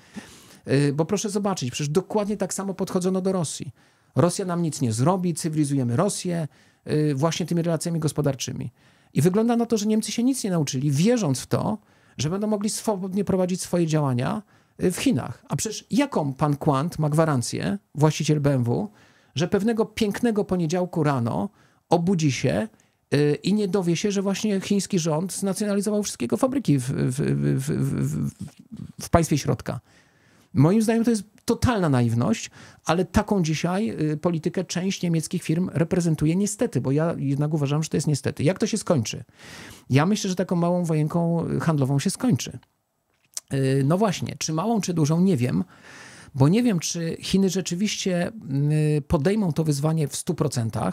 y, bo proszę zobaczyć, przecież dokładnie tak samo podchodzono do Rosji. Rosja nam nic nie zrobi, cywilizujemy Rosję y, właśnie tymi relacjami gospodarczymi. I wygląda na to, że Niemcy się nic nie nauczyli, wierząc w to, że będą mogli swobodnie prowadzić swoje działania y, w Chinach. A przecież jaką pan Quant ma gwarancję, właściciel BMW, że pewnego pięknego poniedziałku rano obudzi się y, i nie dowie się, że właśnie chiński rząd znacjonalizował wszystkie fabryki w, w, w, w, w państwie środka. Moim zdaniem to jest totalna naiwność, ale taką dzisiaj y, politykę część niemieckich firm reprezentuje niestety, bo ja jednak uważam, że to jest niestety. Jak to się skończy? Ja myślę, że taką małą wojenką y, handlową się skończy. Y, no właśnie, czy małą, czy dużą, nie wiem, bo nie wiem, czy Chiny rzeczywiście mm, podejmą to wyzwanie w 100%.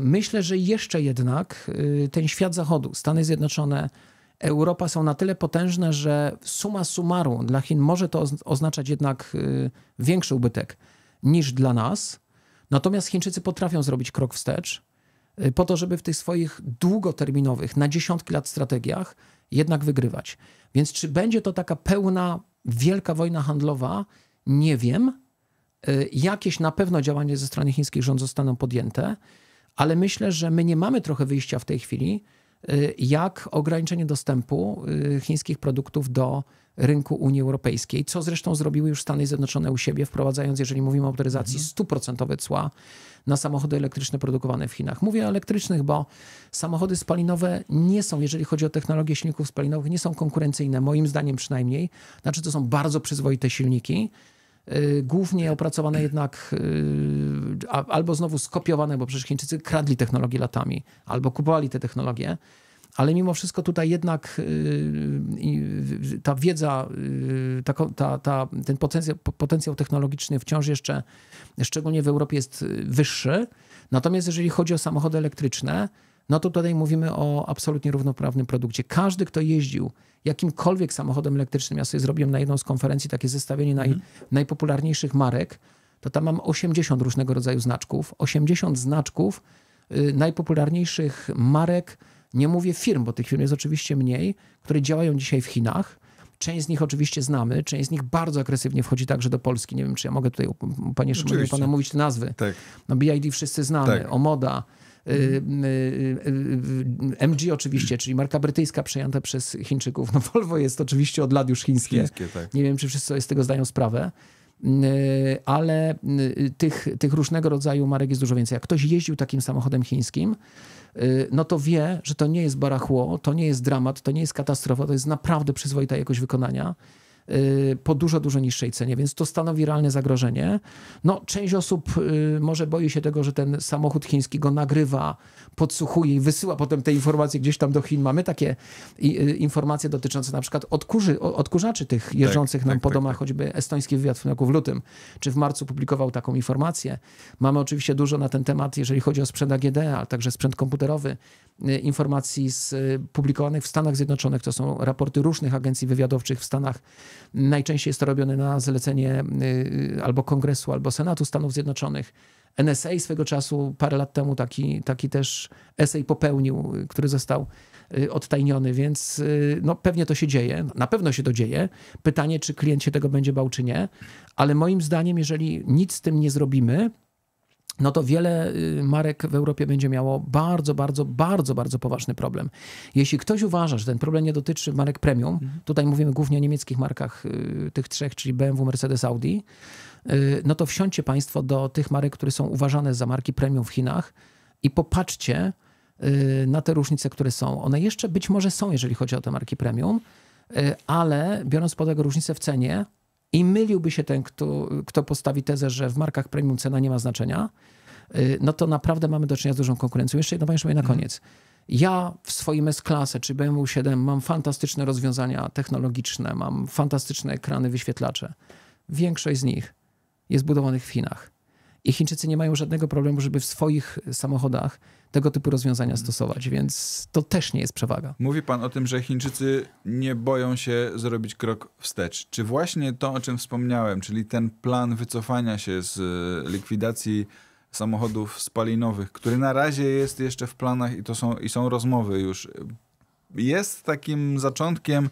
Myślę, że jeszcze jednak ten świat zachodu, Stany Zjednoczone, Europa są na tyle potężne, że suma summarum dla Chin może to oznaczać jednak y, większy ubytek niż dla nas. Natomiast Chińczycy potrafią zrobić krok wstecz y, po to, żeby w tych swoich długoterminowych, na dziesiątki lat strategiach jednak wygrywać. Więc czy będzie to taka pełna, wielka wojna handlowa? Nie wiem. Y, jakieś na pewno działania ze strony chińskich rząd zostaną podjęte, ale myślę, że my nie mamy trochę wyjścia w tej chwili, Y, jak ograniczenie dostępu y, chińskich produktów do rynku Unii Europejskiej, co zresztą zrobiły już Stany Zjednoczone u siebie, wprowadzając, jeżeli mówimy o autoryzacji, mhm. stuprocentowe cła na samochody elektryczne produkowane w Chinach. Mówię o elektrycznych, bo samochody spalinowe nie są, jeżeli chodzi o technologię silników spalinowych, nie są konkurencyjne, moim zdaniem przynajmniej. Znaczy, to są bardzo przyzwoite silniki Y, głównie opracowane jednak y, albo znowu skopiowane, bo przecież Chińczycy kradli technologię latami, albo kupowali te technologie. Ale mimo wszystko tutaj jednak y, ta wiedza, ta, ta, ta, ten potencjał, potencjał technologiczny wciąż jeszcze, szczególnie w Europie, jest wyższy. Natomiast jeżeli chodzi o samochody elektryczne, no to tutaj mówimy o absolutnie równoprawnym produkcie. Każdy, kto jeździł jakimkolwiek samochodem elektrycznym, ja sobie zrobiłem na jedną z konferencji takie zestawienie naj, mm. najpopularniejszych marek, to tam mam 80 różnego rodzaju znaczków, 80 znaczków y, najpopularniejszych marek, nie mówię firm, bo tych firm jest oczywiście mniej, które działają dzisiaj w Chinach. Część z nich oczywiście znamy, część z nich bardzo agresywnie wchodzi także do Polski. Nie wiem, czy ja mogę tutaj, panie Szymonie, pana mówić te nazwy. Tak. No BID wszyscy znamy, tak. Omoda, Y, y, y, MG oczywiście, czyli marka brytyjska przejęta przez Chińczyków. No Volvo jest oczywiście od lat już chińskie. chińskie tak. Nie wiem, czy wszyscy sobie z tego zdają sprawę ale tych, tych różnego rodzaju marek jest dużo więcej. Jak ktoś jeździł takim samochodem chińskim, no to wie, że to nie jest barachło, to nie jest dramat, to nie jest katastrofa, to jest naprawdę przyzwoita jakość wykonania. Y, po dużo, dużo niższej cenie, więc to stanowi realne zagrożenie. No, część osób y, może boi się tego, że ten samochód chiński go nagrywa, podsłuchuje i wysyła potem te informacje gdzieś tam do Chin. Mamy takie y, informacje dotyczące na przykład odkurzy, odkurzaczy tych tak, jeżdżących tak, nam tak, po tak, domach, tak, choćby estoński wywiad w w lutym czy w marcu publikował taką informację. Mamy oczywiście dużo na ten temat, jeżeli chodzi o sprzęt AGD, ale także sprzęt komputerowy. E, informacji z, e, publikowanych w Stanach Zjednoczonych. To są raporty różnych agencji wywiadowczych w Stanach. Najczęściej jest to robione na zlecenie e, albo Kongresu, albo Senatu Stanów Zjednoczonych. NSA swego czasu, parę lat temu, taki, taki też esej popełnił, który został odtajniony, więc no, pewnie to się dzieje, na pewno się to dzieje. Pytanie, czy klient się tego będzie bał, czy nie, ale moim zdaniem, jeżeli nic z tym nie zrobimy, no to wiele y, marek w Europie będzie miało bardzo, bardzo, bardzo, bardzo poważny problem. Jeśli ktoś uważa, że ten problem nie dotyczy marek premium, mhm. tutaj mówimy głównie o niemieckich markach y, tych trzech, czyli BMW, Mercedes, Audi, y, no to wsiądźcie Państwo do tych marek, które są uważane za marki premium w Chinach i popatrzcie na te różnice, które są. One jeszcze być może są, jeżeli chodzi o te marki premium, ale biorąc pod uwagę różnice w cenie, i myliłby się ten, kto, kto postawi tezę, że w markach premium cena nie ma znaczenia, y, no to naprawdę mamy do czynienia z dużą konkurencją. Jeszcze jedno, panie na mhm. koniec. Ja w swoim S-klasie czy BMW 7 mam fantastyczne rozwiązania technologiczne, mam fantastyczne ekrany, wyświetlacze. Większość z nich jest budowanych w Chinach. I Chińczycy nie mają żadnego problemu, żeby w swoich samochodach tego typu rozwiązania mhm. stosować, więc to też nie jest przewaga. Mówi pan o tym, że Chińczycy nie boją się zrobić krok wstecz. Czy właśnie to, o czym wspomniałem, czyli ten plan wycofania się z e, likwidacji samochodów spalinowych, który na razie jest jeszcze w planach i to są, i są rozmowy już, jest takim zaczątkiem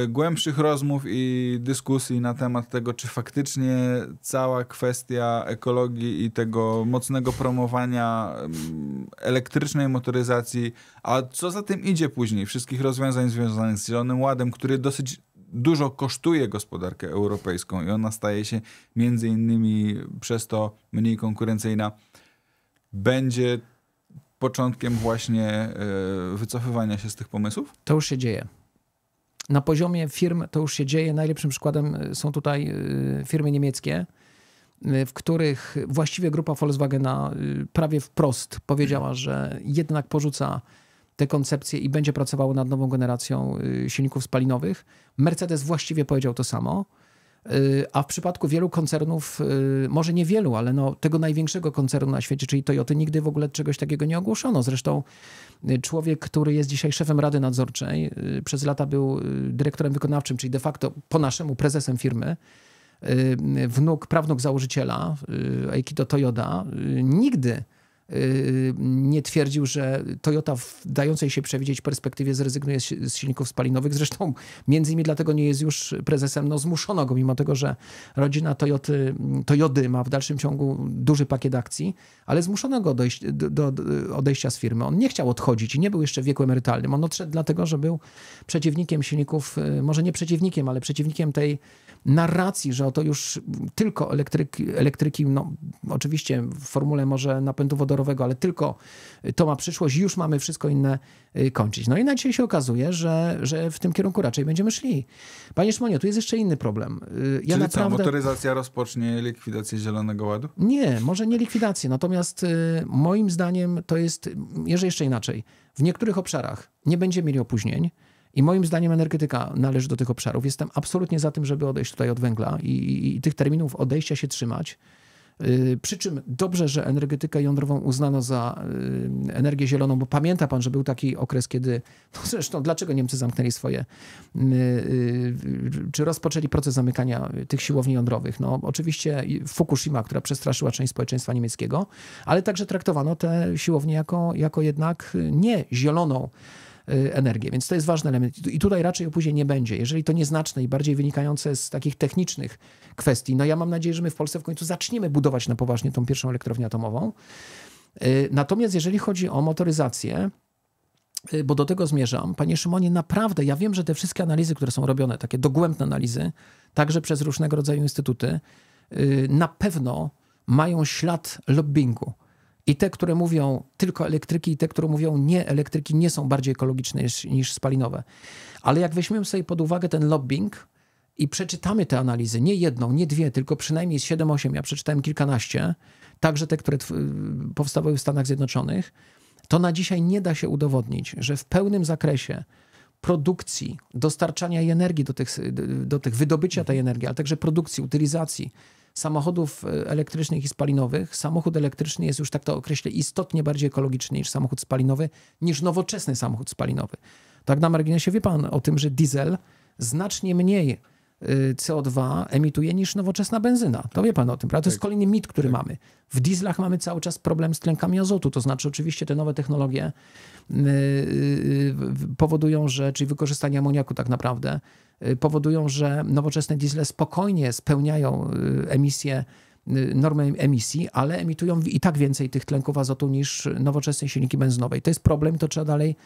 Yy, głębszych rozmów i dyskusji na temat tego, czy faktycznie cała kwestia ekologii i tego mocnego promowania mm, elektrycznej motoryzacji, a co za tym idzie później, wszystkich rozwiązań związanych z Zielonym Ładem, który dosyć dużo kosztuje gospodarkę europejską i ona staje się między innymi przez to mniej konkurencyjna, będzie początkiem właśnie yy, wycofywania się z tych pomysłów? To już się dzieje na poziomie firm to już się dzieje. Najlepszym przykładem y, są tutaj y, firmy niemieckie, y, w których właściwie grupa Volkswagena prawie wprost powiedziała, że jednak porzuca te koncepcje i będzie pracowało nad nową generacją silników spalinowych. Mercedes właściwie powiedział to samo. Y, a w przypadku wielu koncernów, y, może niewielu, ale no, tego największego koncernu na świecie, czyli Toyoty, nigdy w ogóle czegoś takiego nie ogłoszono. Zresztą y, człowiek, który jest dzisiaj szefem Rady Nadzorczej, przez lata był dyrektorem wykonawczym, czyli de facto po naszemu prezesem firmy, wnuk, prawnuk założyciela Aikido Toyoda, nigdy Y, nie twierdził, że Toyota w dającej się przewidzieć perspektywie zrezygnuje z silników spalinowych. Zresztą między innymi dlatego nie jest już prezesem. No zmuszono go, mimo tego, że rodzina Toyoty, Toyody ma w dalszym ciągu duży pakiet akcji, ale zmuszono go dojść, do, do, odejścia z firmy. On nie chciał odchodzić i nie był jeszcze w wieku emerytalnym. On odszedł dlatego, że był przeciwnikiem silników, y, może nie przeciwnikiem, ale przeciwnikiem tej narracji, że oto już tylko elektryki, elektryki no oczywiście w formule może napędu wodoru wodorowego, ale tylko y, to ma przyszłość, już mamy wszystko inne y, kończyć. No i na dzisiaj się okazuje, że, że w tym kierunku raczej będziemy szli. Panie Szmonio, tu jest jeszcze inny problem. Y, ja Czyli naprawdę... co, motoryzacja rozpocznie likwidację Zielonego Ładu? Nie, może nie likwidację, natomiast moim zdaniem to jest, jeżeli jeszcze inaczej, w niektórych obszarach nie będziemy mieli opóźnień, i moim zdaniem energetyka należy do tych obszarów. Jestem absolutnie za tym, żeby odejść tutaj od węgla i, i, i tych terminów odejścia się trzymać. Y, przy czym dobrze, że energetykę jądrową uznano za y, energię zieloną, bo pamięta pan, że był taki okres, kiedy no zresztą dlaczego Niemcy zamknęli swoje, y, czy rozpoczęli proces zamykania tych siłowni jądrowych? No oczywiście Fukushima, która przestraszyła część społeczeństwa niemieckiego, ale także traktowano te siłownie jako, jako jednak nie zieloną Y, energię. Więc to jest ważny element. I tutaj raczej opóźnień nie będzie. Jeżeli to nieznaczne i bardziej wynikające z takich technicznych kwestii, no ja mam nadzieję, że my w Polsce w końcu zaczniemy budować na poważnie tą pierwszą elektrownię atomową. Y, natomiast jeżeli chodzi o motoryzację, y, bo do tego zmierzam, panie Szymonie, naprawdę ja wiem, że te wszystkie analizy, które są robione, takie dogłębne analizy, także przez różnego rodzaju instytuty, na pewno mają ślad lobbingu. I te, które mówią tylko elektryki, i te, które mówią nie elektryki, nie są bardziej ekologiczne niż, niż spalinowe. Ale jak weźmiemy sobie pod uwagę ten lobbying i przeczytamy te analizy, nie jedną, nie dwie, tylko przynajmniej 7-8, ja przeczytałem kilkanaście, także te, które y, powstawały w Stanach Zjednoczonych, to na dzisiaj nie da się udowodnić, że w pełnym zakresie produkcji, dostarczania energii do tych, y, do tych wydobycia tej mhm. energii, ale także produkcji, utylizacji, samochodów e, elektrycznych i spalinowych, samochód elektryczny jest już, tak to określę, istotnie bardziej ekologiczny niż samochód spalinowy, niż nowoczesny samochód spalinowy. Tak na marginesie wie pan o tym, że diesel znacznie mniej e, CO2 emituje niż nowoczesna benzyna. To tak. wie pan o tym, prawda? To jest tak. kolejny mit, który tak. mamy. W dieslach mamy cały czas problem z tlenkami azotu, to znaczy oczywiście te nowe technologie e, powodują, że, czyli wykorzystanie amoniaku tak naprawdę, Y, powodują, że nowoczesne diesle spokojnie spełniają y, emisję y, normę emisji, ale emitują i tak więcej tych tlenków azotu niż nowoczesne silniki benzynowe. I to jest problem to trzeba dalej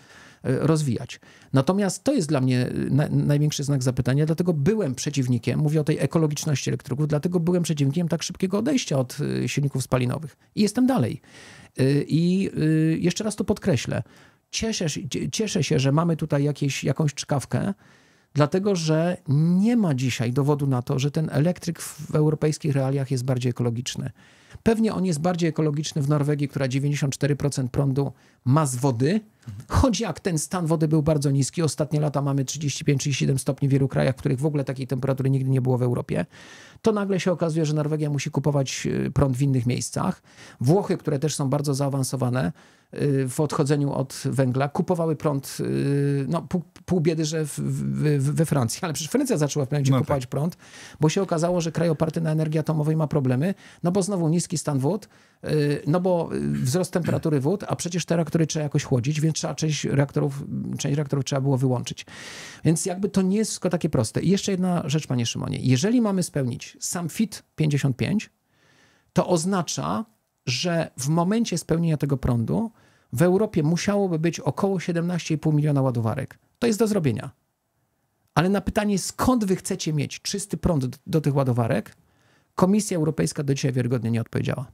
rozwijać. Natomiast to jest dla mnie na, największy znak zapytania, dlatego byłem przeciwnikiem, mówię o tej ekologiczności elektryków, dlatego byłem przeciwnikiem tak szybkiego odejścia od silników spalinowych. I jestem dalej. I jeszcze raz to podkreślę. Cieszę, cieszę się, że mamy tutaj jakieś, jakąś czkawkę, Dlatego, że nie ma dzisiaj dowodu na to, że ten elektryk w europejskich realiach jest bardziej ekologiczny. Pewnie on jest bardziej ekologiczny w Norwegii, która 94% prądu ma z wody, choć jak ten stan wody był bardzo niski, ostatnie lata mamy 35-37 stopni w wielu krajach, w których w ogóle takiej temperatury nigdy nie było w Europie, to nagle się okazuje, że Norwegia musi kupować y, prąd w innych miejscach. Włochy, które też są bardzo zaawansowane, Y, w odchodzeniu od węgla, kupowały prąd, y, no pół, pół biedy, że w, w, we Francji, ale przecież Francja zaczęła w pewnym no kupować tak. prąd, bo się okazało, że kraj oparty na energii atomowej ma problemy, no bo znowu niski stan wód, y, no bo wzrost temperatury wód, a przecież te reaktory trzeba jakoś chłodzić, więc trzeba część reaktorów, część reaktorów trzeba było wyłączyć. Więc jakby to nie jest wszystko takie proste. I jeszcze jedna rzecz, panie Szymonie. Jeżeli mamy spełnić sam FIT 55, to oznacza, że w momencie spełnienia tego prądu w Europie musiałoby być około 17,5 miliona ładowarek. To jest do zrobienia. Ale na pytanie, skąd wy chcecie mieć czysty prąd do, do tych ładowarek, Komisja Europejska do dzisiaj wiarygodnie nie odpowiedziała.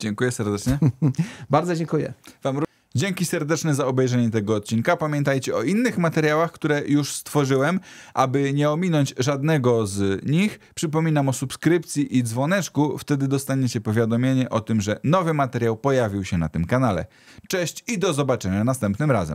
Dziękuję serdecznie. Bardzo dziękuję. Wam Dzięki serdeczne za obejrzenie tego odcinka. Pamiętajcie o innych materiałach, które już stworzyłem. Aby nie ominąć żadnego z nich, przypominam o subskrypcji i dzwoneczku. Wtedy dostaniecie powiadomienie o tym, że nowy materiał pojawił się na tym kanale. Cześć i do zobaczenia następnym razem.